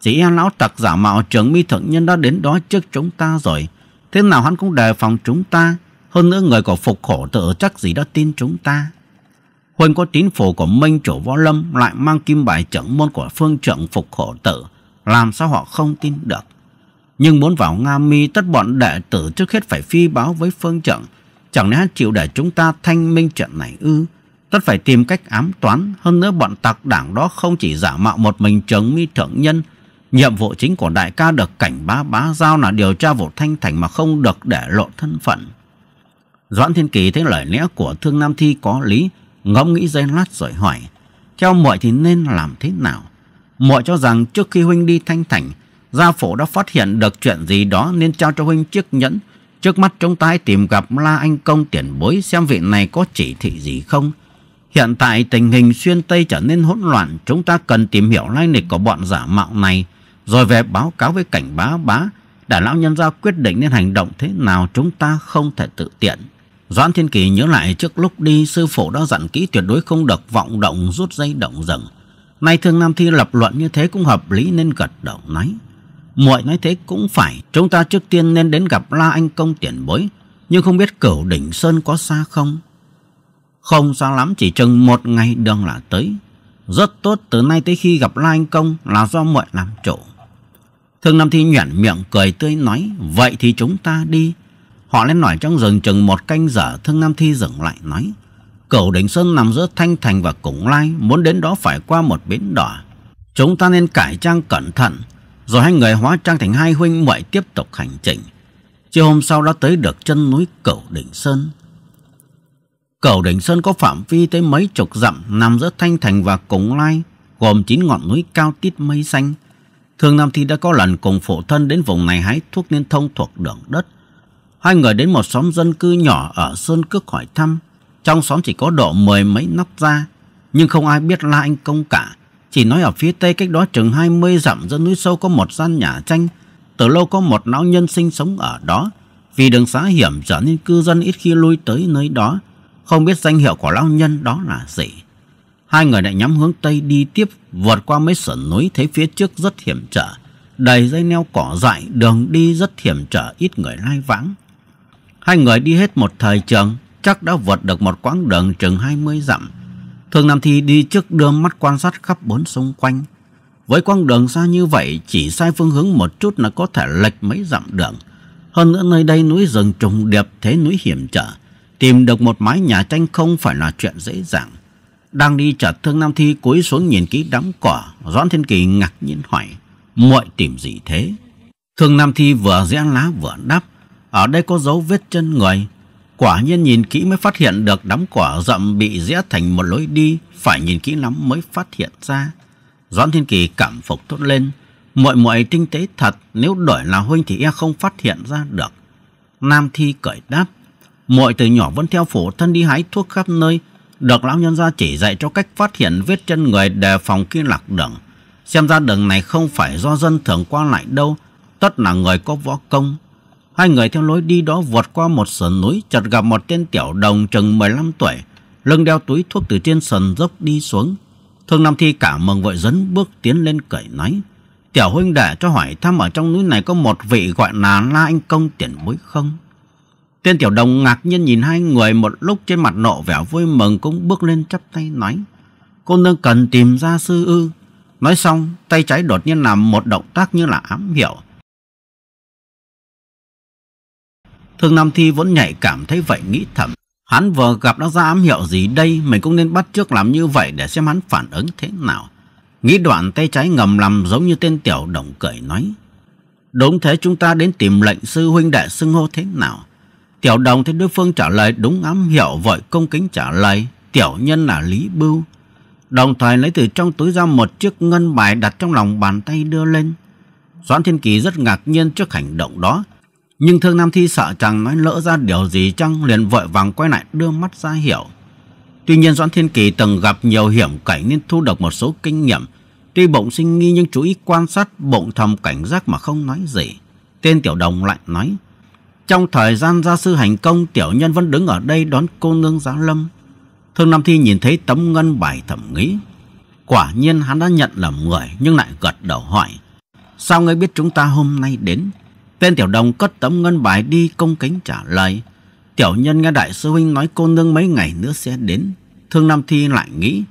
Chỉ e lão tặc giả mạo trưởng mi thượng nhân đã đến đó trước chúng ta rồi. Thế nào hắn cũng đề phòng chúng ta. Hơn nữa người của phục khổ tự chắc gì đã tin chúng ta. huynh có tín phủ của Minh Chủ Võ Lâm lại mang kim bài trưởng môn của phương trưởng phục khổ tự. Làm sao họ không tin được. Nhưng muốn vào Nga Mi tất bọn đệ tử trước hết phải phi báo với phương trưởng Chẳng lẽ chịu để chúng ta thanh minh chuyện này ư? Tất phải tìm cách ám toán. Hơn nữa bọn tặc đảng đó không chỉ giả mạo một mình trấn mi thượng nhân. Nhiệm vụ chính của đại ca được cảnh bá bá giao là điều tra vụ thanh thành mà không được để lộ thân phận. Doãn Thiên Kỳ thấy lời lẽ của Thương Nam Thi có lý, ngẫm nghĩ giây lát rồi hỏi. Theo muội thì nên làm thế nào? Muội cho rằng trước khi huynh đi thanh thành, gia phổ đã phát hiện được chuyện gì đó nên trao cho huynh chiếc nhẫn Trước mắt chúng ta hãy tìm gặp La Anh Công tiền bối xem vị này có chỉ thị gì không. Hiện tại tình hình xuyên Tây trở nên hỗn loạn, chúng ta cần tìm hiểu lai lịch của bọn giả mạo này, rồi về báo cáo với cảnh bá bá. Đại lão nhân gia quyết định nên hành động thế nào chúng ta không thể tự tiện. Doãn Thiên Kỳ nhớ lại trước lúc đi sư phụ đã dặn kỹ tuyệt đối không được vọng động rút dây động rừng. Nay Thương Nam Thi lập luận như thế cũng hợp lý nên gật đầu nói muội nói thế cũng phải chúng ta trước tiên nên đến gặp la anh công tiền bối nhưng không biết cửu đỉnh sơn có xa không không xa lắm chỉ chừng một ngày đường là tới rất tốt từ nay tới khi gặp la anh công là do muội làm chủ thương nam thi nhoẻn miệng cười tươi nói vậy thì chúng ta đi họ lên nổi trong rừng chừng một canh giờ thương nam thi dừng lại nói cửu đỉnh sơn nằm giữa thanh thành và củng lai muốn đến đó phải qua một bến đỏ chúng ta nên cải trang cẩn thận rồi hai người hóa trang thành hai huynh muội tiếp tục hành trình. Chiều hôm sau đã tới được chân núi Cẩu Đỉnh Sơn. Cẩu Đỉnh Sơn có phạm vi tới mấy chục dặm nằm giữa Thanh Thành và Cống Lai, gồm chín ngọn núi cao tít mây xanh. Thường Nam thì đã có lần cùng phụ thân đến vùng này hái thuốc liên thông thuộc đường đất. Hai người đến một xóm dân cư nhỏ ở Sơn Cước hỏi thăm. Trong xóm chỉ có độ mười mấy nóc ra, nhưng không ai biết La Anh Công cả. Chỉ nói ở phía tây cách đó chừng 20 dặm giữa núi sâu có một gian nhà tranh. Từ lâu có một lão nhân sinh sống ở đó. Vì đường xá hiểm trở nên cư dân ít khi lui tới nơi đó. Không biết danh hiệu của lão nhân đó là gì. Hai người lại nhắm hướng tây đi tiếp vượt qua mấy sườn núi thấy phía trước rất hiểm trở. Đầy dây neo cỏ dại, đường đi rất hiểm trở, ít người lai vãng. Hai người đi hết một thời trường, chắc đã vượt được một quãng đường chừng 20 dặm Thường Nam Thi đi trước đưa mắt quan sát khắp bốn xung quanh. Với quãng đường xa như vậy, chỉ sai phương hướng một chút là có thể lệch mấy dặm đường. Hơn nữa nơi đây núi rừng trùng điệp thế núi hiểm trở. Tìm được một mái nhà tranh không phải là chuyện dễ dàng. Đang đi chợt Thương Nam Thi cúi xuống nhìn kỹ đám cỏ, Doãn Thiên Kỳ ngạc nhiên hỏi, muội tìm gì thế? Thương Nam Thi vừa rẽ lá vừa đáp, ở đây có dấu vết chân người, Quả nhiên nhìn kỹ mới phát hiện được đám cỏ rậm bị rẽ thành một lối đi, phải nhìn kỹ lắm mới phát hiện ra. Doãn Thiên Kỳ cảm phục thốt lên, Mọi mọi tinh tế thật, nếu đổi là huynh thì e không phát hiện ra được. Nam Thi cởi đáp, Mọi từ nhỏ vẫn theo phổ thân đi hái thuốc khắp nơi, được lão nhân gia chỉ dạy cho cách phát hiện vết chân người đề phòng khi lạc đường. Xem ra đường này không phải do dân thường qua lại đâu, tất là người có võ công, Hai người theo lối đi đó vượt qua một sườn núi, chợt gặp một tên tiểu đồng chừng 15 tuổi, lưng đeo túi thuốc từ trên sườn dốc đi xuống. Thương Nam Thi cả mừng vội dấn bước tiến lên cởi nói. Tiểu huynh đệ cho hỏi thăm ở trong núi này có một vị gọi là La Anh Công tiền bối không? Tên tiểu đồng ngạc nhiên nhìn hai người một lúc trên mặt nộ vẻ vui mừng cũng bước lên chắp tay nói. Cô nương cần tìm ra sư ư. Nói xong, tay trái đột nhiên làm một động tác như là ám hiệu. Thương Nam Thi vẫn nhạy cảm thấy vậy nghĩ thầm. Hắn vừa gặp nó ra ám hiệu gì đây, mình cũng nên bắt trước làm như vậy để xem hắn phản ứng thế nào. Nghĩ đoạn tay trái ngầm làm giống như tên tiểu đồng cười nói. Đúng thế chúng ta đến tìm lệnh sư huynh đệ xưng hô thế nào. Tiểu đồng thấy đối phương trả lời đúng ám hiệu vội công kính trả lời. Tiểu nhân là Lý Bưu. Đồng thời lấy từ trong túi ra một chiếc ngân bài đặt trong lòng bàn tay đưa lên. Doãn Thiên Kỳ rất ngạc nhiên trước hành động đó. Nhưng Thương Nam Thi sợ chàng nói lỡ ra điều gì chăng liền vội vàng quay lại đưa mắt ra hiểu. Tuy nhiên Doãn Thiên Kỳ từng gặp nhiều hiểm cảnh nên thu được một số kinh nghiệm. Tuy bỗng sinh nghi nhưng chú ý quan sát bỗng thầm cảnh giác mà không nói gì. Tên tiểu đồng lại nói. Trong thời gian gia sư hành công tiểu nhân vẫn đứng ở đây đón cô nương giáo lâm. Thương Nam Thi nhìn thấy tấm ngân bài thẩm nghĩ. Quả nhiên hắn đã nhận lầm người nhưng lại gật đầu hỏi. Sao ngươi biết chúng ta hôm nay đến? Tên tiểu đồng cất tấm ngân bài đi công kính trả lời. Tiểu nhân nghe đại sư huynh nói cô nương mấy ngày nữa sẽ đến. Thương Nam Thi lại nghĩ.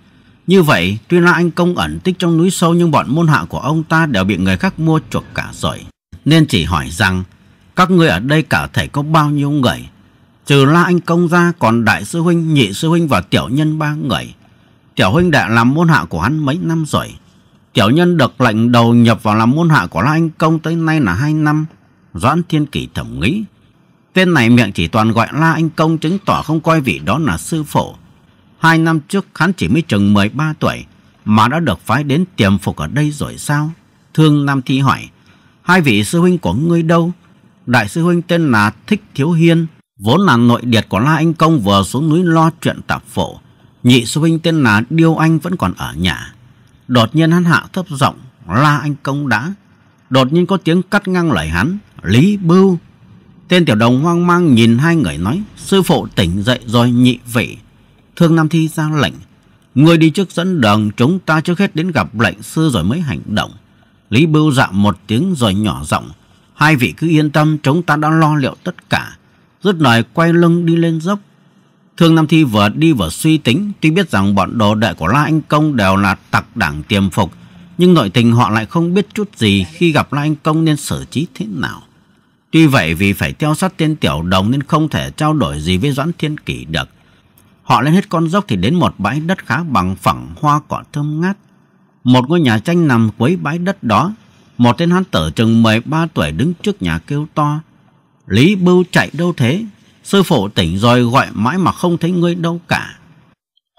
Như vậy, tuy là anh công ẩn tích trong núi sâu nhưng bọn môn hạ của ông ta đều bị người khác mua chuộc cả rồi. Nên chỉ hỏi rằng, các ngươi ở đây cả thể có bao nhiêu người? Trừ la anh công ra còn đại sư huynh, nhị sư huynh và tiểu nhân ba người. Tiểu huynh đã làm môn hạ của hắn mấy năm rồi. Tiểu nhân được lệnh đầu nhập vào làm môn hạ của la anh công tới nay là hai năm. Doãn Thiên Kỳ thẩm nghĩ. Tên này miệng chỉ toàn gọi La Anh Công chứng tỏ không coi vị đó là sư phụ Hai năm trước hắn chỉ mới chừng 13 tuổi mà đã được phái đến tiềm phục ở đây rồi sao? Thương Nam Thi hỏi, hai vị sư huynh của ngươi đâu? Đại sư huynh tên là Thích Thiếu Hiên, vốn là nội điệt của La Anh Công vừa xuống núi lo chuyện tạp phổ. Nhị sư huynh tên là Điêu Anh vẫn còn ở nhà. Đột nhiên hắn hạ thấp giọng, La Anh Công đã. Đột nhiên có tiếng cắt ngang lời hắn. Lý Bưu. Tên tiểu đồng hoang mang nhìn hai người nói, sư phụ tỉnh dậy rồi nhị vị. Thương Nam Thi ra lệnh, người đi trước dẫn đường chúng ta trước hết đến gặp lệnh sư rồi mới hành động. Lý Bưu dạm một tiếng rồi nhỏ giọng, hai vị cứ yên tâm chúng ta đã lo liệu tất cả. Rút lời quay lưng đi lên dốc. Thương Nam Thi vừa đi vừa suy tính, tuy biết rằng bọn đồ đệ của La Anh Công đều là tặc đảng tiềm phục, nhưng nội tình họ lại không biết chút gì khi gặp La Anh Công nên xử trí thế nào. Tuy vậy vì phải theo sát tên tiểu đồng nên không thể trao đổi gì với Doãn Thiên Kỷ được. Họ lên hết con dốc thì đến một bãi đất khá bằng phẳng hoa cỏ thơm ngát. Một ngôi nhà tranh nằm quấy bãi đất đó. Một tên hán tử chừng 13 tuổi đứng trước nhà kêu to. Lý Bưu chạy đâu thế? Sư phụ tỉnh rồi gọi mãi mà không thấy ngươi đâu cả.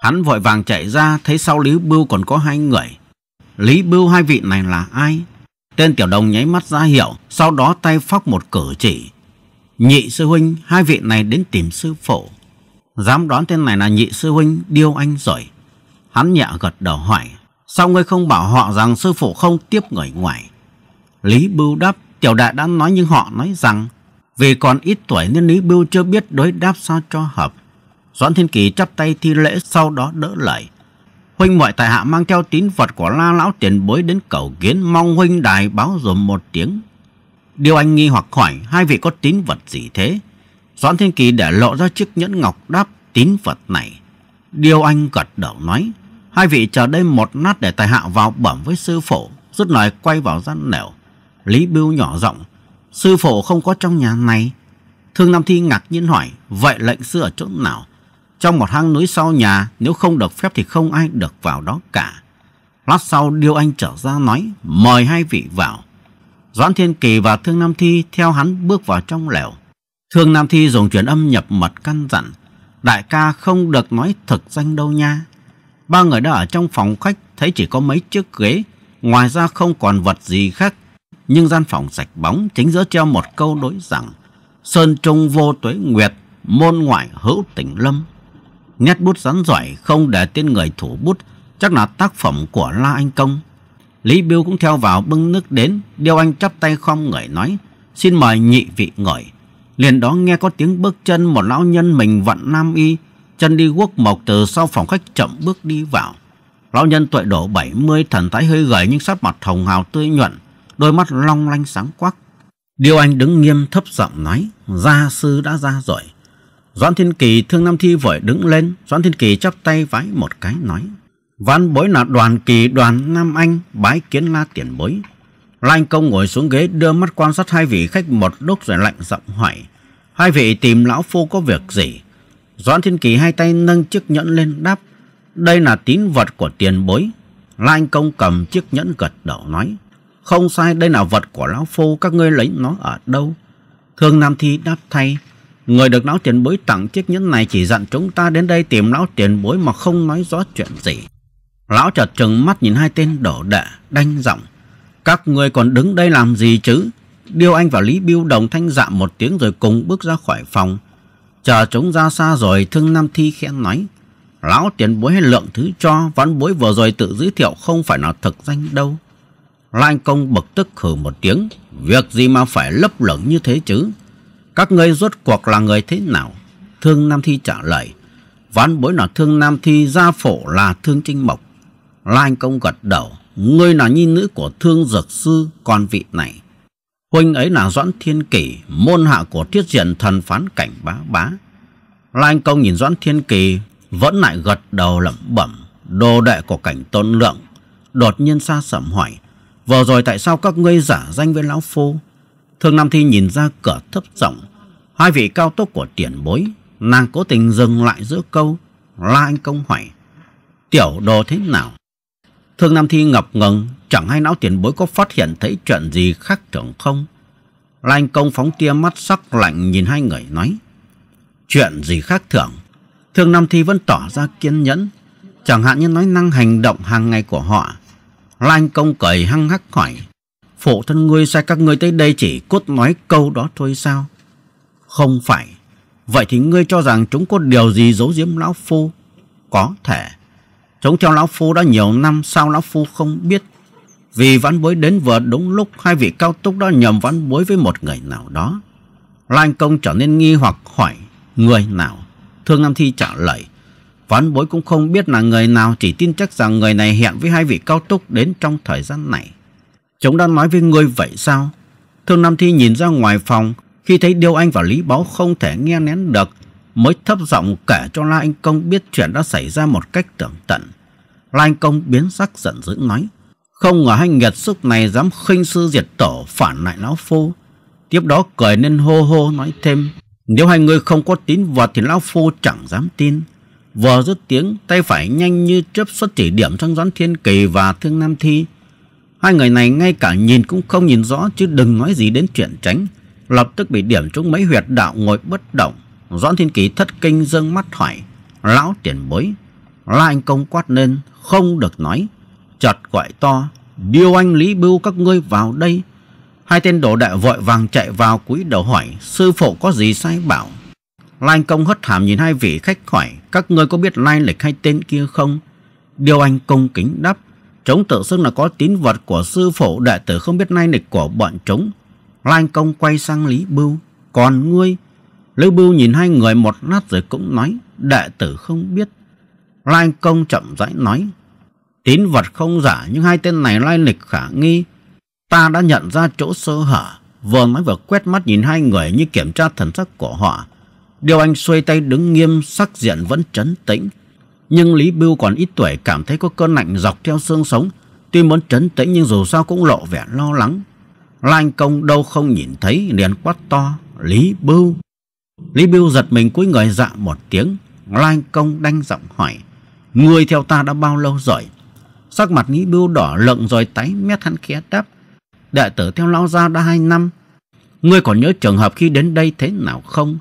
Hắn vội vàng chạy ra thấy sau Lý Bưu còn có hai người. Lý Bưu hai vị này là ai? Tên tiểu đồng nháy mắt ra hiệu, sau đó tay phóc một cử chỉ. Nhị sư huynh, hai vị này đến tìm sư phụ. Dám đoán tên này là nhị sư huynh điêu anh rồi. Hắn nhẹ gật đầu hỏi, sao ngươi không bảo họ rằng sư phụ không tiếp người ngoài? Lý Bưu đáp, tiểu đại đã nói nhưng họ nói rằng, vì còn ít tuổi nên Lý Bưu chưa biết đối đáp sao cho hợp. Doãn Thiên Kỳ chắp tay thi lễ sau đó đỡ lời. Huynh mọi tài hạ mang theo tín vật của la lão tiền bối đến cầu kiến mong huynh đài báo dùm một tiếng. Điều anh nghi hoặc hỏi hai vị có tín vật gì thế? Doãn Thiên Kỳ để lộ ra chiếc nhẫn ngọc đáp tín vật này. Điều anh gật đầu nói. Hai vị chờ đây một nát để tài hạ vào bẩm với sư phụ. Rút lời quay vào gian lẻo Lý Bưu nhỏ giọng Sư phụ không có trong nhà này. Thương Nam Thi ngạc nhiên hỏi. Vậy lệnh sư ở chỗ nào? Trong một hang núi sau nhà, nếu không được phép thì không ai được vào đó cả. Lát sau Điêu Anh trở ra nói, mời hai vị vào. Doãn Thiên Kỳ và Thương Nam Thi theo hắn bước vào trong lều. Thương Nam Thi dùng truyền âm nhập mật căn dặn, đại ca không được nói thực danh đâu nha. Ba người đã ở trong phòng khách thấy chỉ có mấy chiếc ghế, ngoài ra không còn vật gì khác. Nhưng gian phòng sạch bóng chính giữa treo một câu đối rằng, Sơn Trung vô tuế nguyệt, môn ngoại hữu tỉnh lâm nét bút rắn giỏi không để tên người thủ bút, chắc là tác phẩm của La Anh Công. Lý Biêu cũng theo vào bưng nước đến, Điêu Anh chắp tay khom người nói, xin mời nhị vị ngồi. Liền đó nghe có tiếng bước chân một lão nhân mình vận nam y, chân đi guốc mộc từ sau phòng khách chậm bước đi vào. Lão nhân tuổi độ bảy mươi thần thái hơi gầy nhưng sắc mặt hồng hào tươi nhuận, đôi mắt long lanh sáng quắc. Điêu Anh đứng nghiêm thấp giọng nói, gia sư đã ra rồi, doãn Thiên Kỳ thương Nam Thi vội đứng lên, doãn Thiên Kỳ chắp tay vái một cái nói. Văn bối là đoàn kỳ đoàn Nam Anh bái kiến la tiền bối. La Anh Công ngồi xuống ghế đưa mắt quan sát hai vị khách một lúc rồi lạnh giọng hỏi. Hai vị tìm lão phu có việc gì? doãn Thiên Kỳ hai tay nâng chiếc nhẫn lên đáp. Đây là tín vật của tiền bối. La Anh Công cầm chiếc nhẫn gật đầu nói. Không sai đây là vật của lão phu các ngươi lấy nó ở đâu? Thương Nam Thi đáp thay. Người được lão tiền bối tặng chiếc nhẫn này chỉ dặn chúng ta đến đây tìm lão tiền bối mà không nói rõ chuyện gì. Lão chợt trừng mắt nhìn hai tên đổ đệ, đanh giọng. Các người còn đứng đây làm gì chứ? Điêu Anh và Lý Biêu đồng thanh dạ một tiếng rồi cùng bước ra khỏi phòng. Chờ chúng ra xa rồi thương Nam Thi khen nói. Lão tiền bối hay lượng thứ cho, văn bối vừa rồi tự giới thiệu không phải là thực danh đâu. Lan công bực tức hừ một tiếng. Việc gì mà phải lấp lửng như thế chứ? Các ngươi rốt cuộc là người thế nào? Thương Nam Thi trả lời. Ván bối là Thương Nam Thi, gia phổ là Thương Trinh Mộc. La Anh Công gật đầu. Ngươi là nhi nữ của Thương Dược Sư, con vị này. Huynh ấy là Doãn Thiên Kỳ, môn hạ của thiết diện thần phán cảnh bá bá. La Anh Công nhìn Doãn Thiên Kỳ, vẫn lại gật đầu lẩm bẩm. Đồ đệ của cảnh tôn lượng. Đột nhiên xa sầm hỏi. Vừa rồi tại sao các ngươi giả danh với Lão Phu? Thương Nam Thi nhìn ra cửa thấp rộng, Hai vị cao tốc của tiền bối Nàng cố tình dừng lại giữa câu La Anh Công hỏi Tiểu đồ thế nào Thương Nam Thi ngập ngừng Chẳng hay não tiền bối có phát hiện thấy chuyện gì khác thường không La Anh Công phóng tia mắt sắc lạnh nhìn hai người nói Chuyện gì khác thường Thương Nam Thi vẫn tỏ ra kiên nhẫn Chẳng hạn như nói năng hành động hàng ngày của họ La Anh Công cười hăng hắc hỏi phụ thân ngươi sai các ngươi tới đây chỉ cốt nói câu đó thôi sao? Không phải. Vậy thì ngươi cho rằng chúng có điều gì giấu giếm Lão Phu? Có thể. Chúng theo Lão Phu đã nhiều năm sao Lão Phu không biết. Vì vãn bối đến vừa đúng lúc hai vị cao túc đó nhầm vãn bối với một người nào đó. Lan công trở nên nghi hoặc hỏi người nào? Thương Nam Thi trả lời. Vãn bối cũng không biết là người nào chỉ tin chắc rằng người này hẹn với hai vị cao túc đến trong thời gian này. Chúng đã nói với ngươi vậy sao? Thương Nam Thi nhìn ra ngoài phòng, khi thấy Điêu Anh và Lý Báo không thể nghe nén được, mới thấp giọng kể cho La Anh Công biết chuyện đã xảy ra một cách tưởng tận. La Anh Công biến sắc giận dữ nói, không ngờ hai nghiệt sức này dám khinh sư diệt tổ phản lại lão phu. Tiếp đó cười nên hô hô nói thêm, nếu hai người không có tín vật thì lão phu chẳng dám tin. Vừa dứt tiếng, tay phải nhanh như chớp xuất chỉ điểm sang Doãn Thiên Kỳ và Thương Nam Thi, Hai người này ngay cả nhìn cũng không nhìn rõ chứ đừng nói gì đến chuyện tránh. Lập tức bị điểm trúng mấy huyệt đạo ngồi bất động. Doãn Thiên Kỳ thất kinh dâng mắt hỏi. Lão tiền bối. La Anh Công quát lên. Không được nói. Chợt gọi to. Điêu anh Lý Bưu các ngươi vào đây. Hai tên đồ đại vội vàng chạy vào cúi đầu hỏi. Sư phụ có gì sai bảo. La Anh Công hất hàm nhìn hai vị khách hỏi. Các ngươi có biết lai lịch hai tên kia không? Điêu anh Công kính đáp Chúng tự xưng là có tín vật của sư phụ đệ tử không biết nay nịch của bọn chúng. Lan công quay sang Lý Bưu. Còn ngươi? Lý Bưu nhìn hai người một lát rồi cũng nói. Đệ tử không biết. Lan công chậm rãi nói. Tín vật không giả nhưng hai tên này lai lịch khả nghi. Ta đã nhận ra chỗ sơ hở. Vừa nói vừa quét mắt nhìn hai người như kiểm tra thần sắc của họ. Điều anh xuôi tay đứng nghiêm, sắc diện vẫn trấn tĩnh nhưng Lý Bưu còn ít tuổi cảm thấy có cơn lạnh dọc theo xương sống, tuy muốn trấn tĩnh nhưng dù sao cũng lộ vẻ lo lắng. Lan Công đâu không nhìn thấy liền quát to, Lý Bưu. Lý Bưu giật mình cúi người dạ một tiếng, Lan Công đanh giọng hỏi, Người theo ta đã bao lâu rồi? Sắc mặt Lý Bưu đỏ lợn rồi tái mét hắn khẽ đáp, Đệ tử theo lão gia đã hai năm. Ngươi còn nhớ trường hợp khi đến đây thế nào không?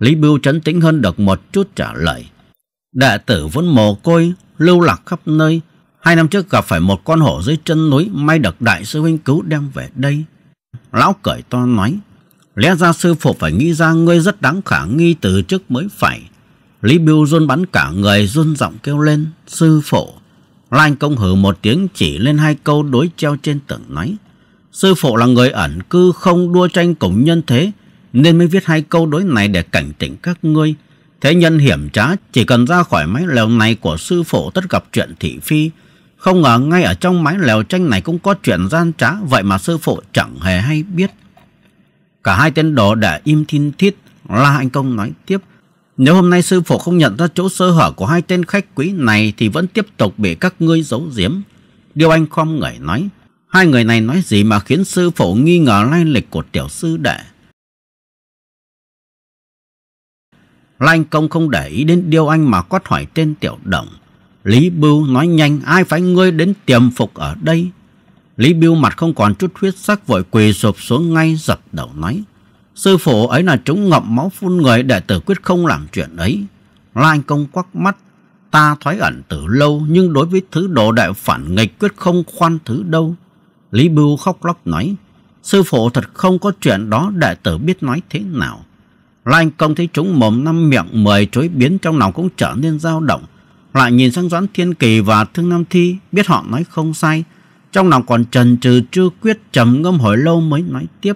Lý Bưu trấn tĩnh hơn được một chút trả lời. Đệ tử vốn mồ côi, lưu lạc khắp nơi. Hai năm trước gặp phải một con hổ dưới chân núi, may được đại sư huynh cứu đem về đây. Lão cởi to nói, lẽ ra sư phụ phải nghĩ ra ngươi rất đáng khả nghi từ trước mới phải. Lý Biêu run bắn cả người run giọng kêu lên, sư phụ. Lan công hử một tiếng chỉ lên hai câu đối treo trên tường nói. Sư phụ là người ẩn cư không đua tranh cùng nhân thế, nên mới viết hai câu đối này để cảnh tỉnh các ngươi. Thế nhân hiểm trá chỉ cần ra khỏi mái lều này của sư phụ tất gặp chuyện thị phi. Không ngờ ngay ở trong mái lều tranh này cũng có chuyện gian trá vậy mà sư phụ chẳng hề hay biết. Cả hai tên đồ đã im thiên thiết. La Anh Công nói tiếp. Nếu hôm nay sư phụ không nhận ra chỗ sơ hở của hai tên khách quý này thì vẫn tiếp tục bị các ngươi giấu giếm. Điều anh không ngẩy nói. Hai người này nói gì mà khiến sư phụ nghi ngờ lai lịch của tiểu sư đệ. Lanh công không để ý đến điều anh mà quát hỏi tên tiểu đồng. Lý Bưu nói nhanh ai phải ngươi đến tiềm phục ở đây. Lý Bưu mặt không còn chút huyết sắc vội quỳ sụp xuống ngay dập đầu nói. Sư phụ ấy là chúng ngậm máu phun người đệ tử quyết không làm chuyện ấy. Lanh công quắc mắt. Ta thoái ẩn từ lâu nhưng đối với thứ đồ đại phản nghịch quyết không khoan thứ đâu. Lý Bưu khóc lóc nói. Sư phụ thật không có chuyện đó đệ tử biết nói thế nào. Lan công thấy chúng mồm năm miệng mười chối biến trong lòng cũng trở nên dao động. Lại nhìn sang Doãn Thiên Kỳ và Thương Nam Thi, biết họ nói không sai. Trong lòng còn trần trừ chưa quyết trầm ngâm hồi lâu mới nói tiếp.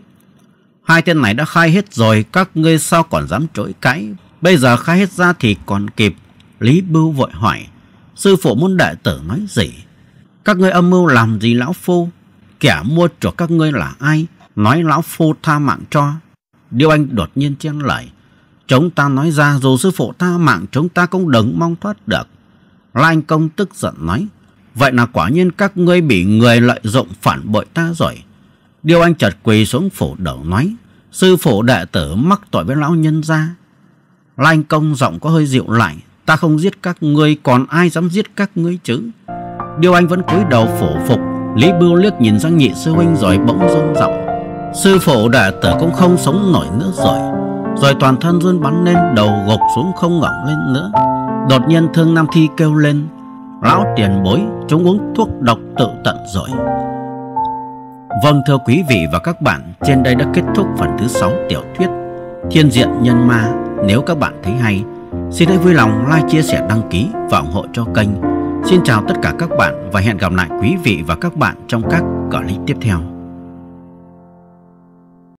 Hai tên này đã khai hết rồi, các ngươi sao còn dám chối cãi? Bây giờ khai hết ra thì còn kịp. Lý Bưu vội hỏi, sư phụ môn đệ tử nói gì? Các ngươi âm mưu làm gì lão phu? Kẻ mua cho các ngươi là ai? Nói lão phu tha mạng cho Điêu Anh đột nhiên chen lại. Chúng ta nói ra dù sư phụ ta mạng chúng ta cũng đừng mong thoát được. Lai Anh Công tức giận nói. Vậy là quả nhiên các ngươi bị người lợi dụng phản bội ta rồi. Điêu Anh chợt quỳ xuống phủ đầu nói. Sư phụ đệ tử mắc tội với lão nhân gia. Lai Anh Công giọng có hơi dịu lại. Ta không giết các ngươi còn ai dám giết các ngươi chứ. Điêu Anh vẫn cúi đầu phổ phục. Lý Bưu liếc nhìn sang nhị sư huynh rồi bỗng rung giọng Sư phụ đệ tử cũng không sống nổi nữa rồi Rồi toàn thân run bắn lên Đầu gục xuống không ngẩng lên nữa Đột nhiên thương Nam Thi kêu lên Lão tiền bối Chúng uống thuốc độc tự tận rồi Vâng thưa quý vị và các bạn Trên đây đã kết thúc phần thứ 6 tiểu thuyết Thiên diện nhân ma Nếu các bạn thấy hay Xin hãy vui lòng like, chia sẻ, đăng ký và ủng hộ cho kênh Xin chào tất cả các bạn và hẹn gặp lại quý vị và các bạn trong các clip tiếp theo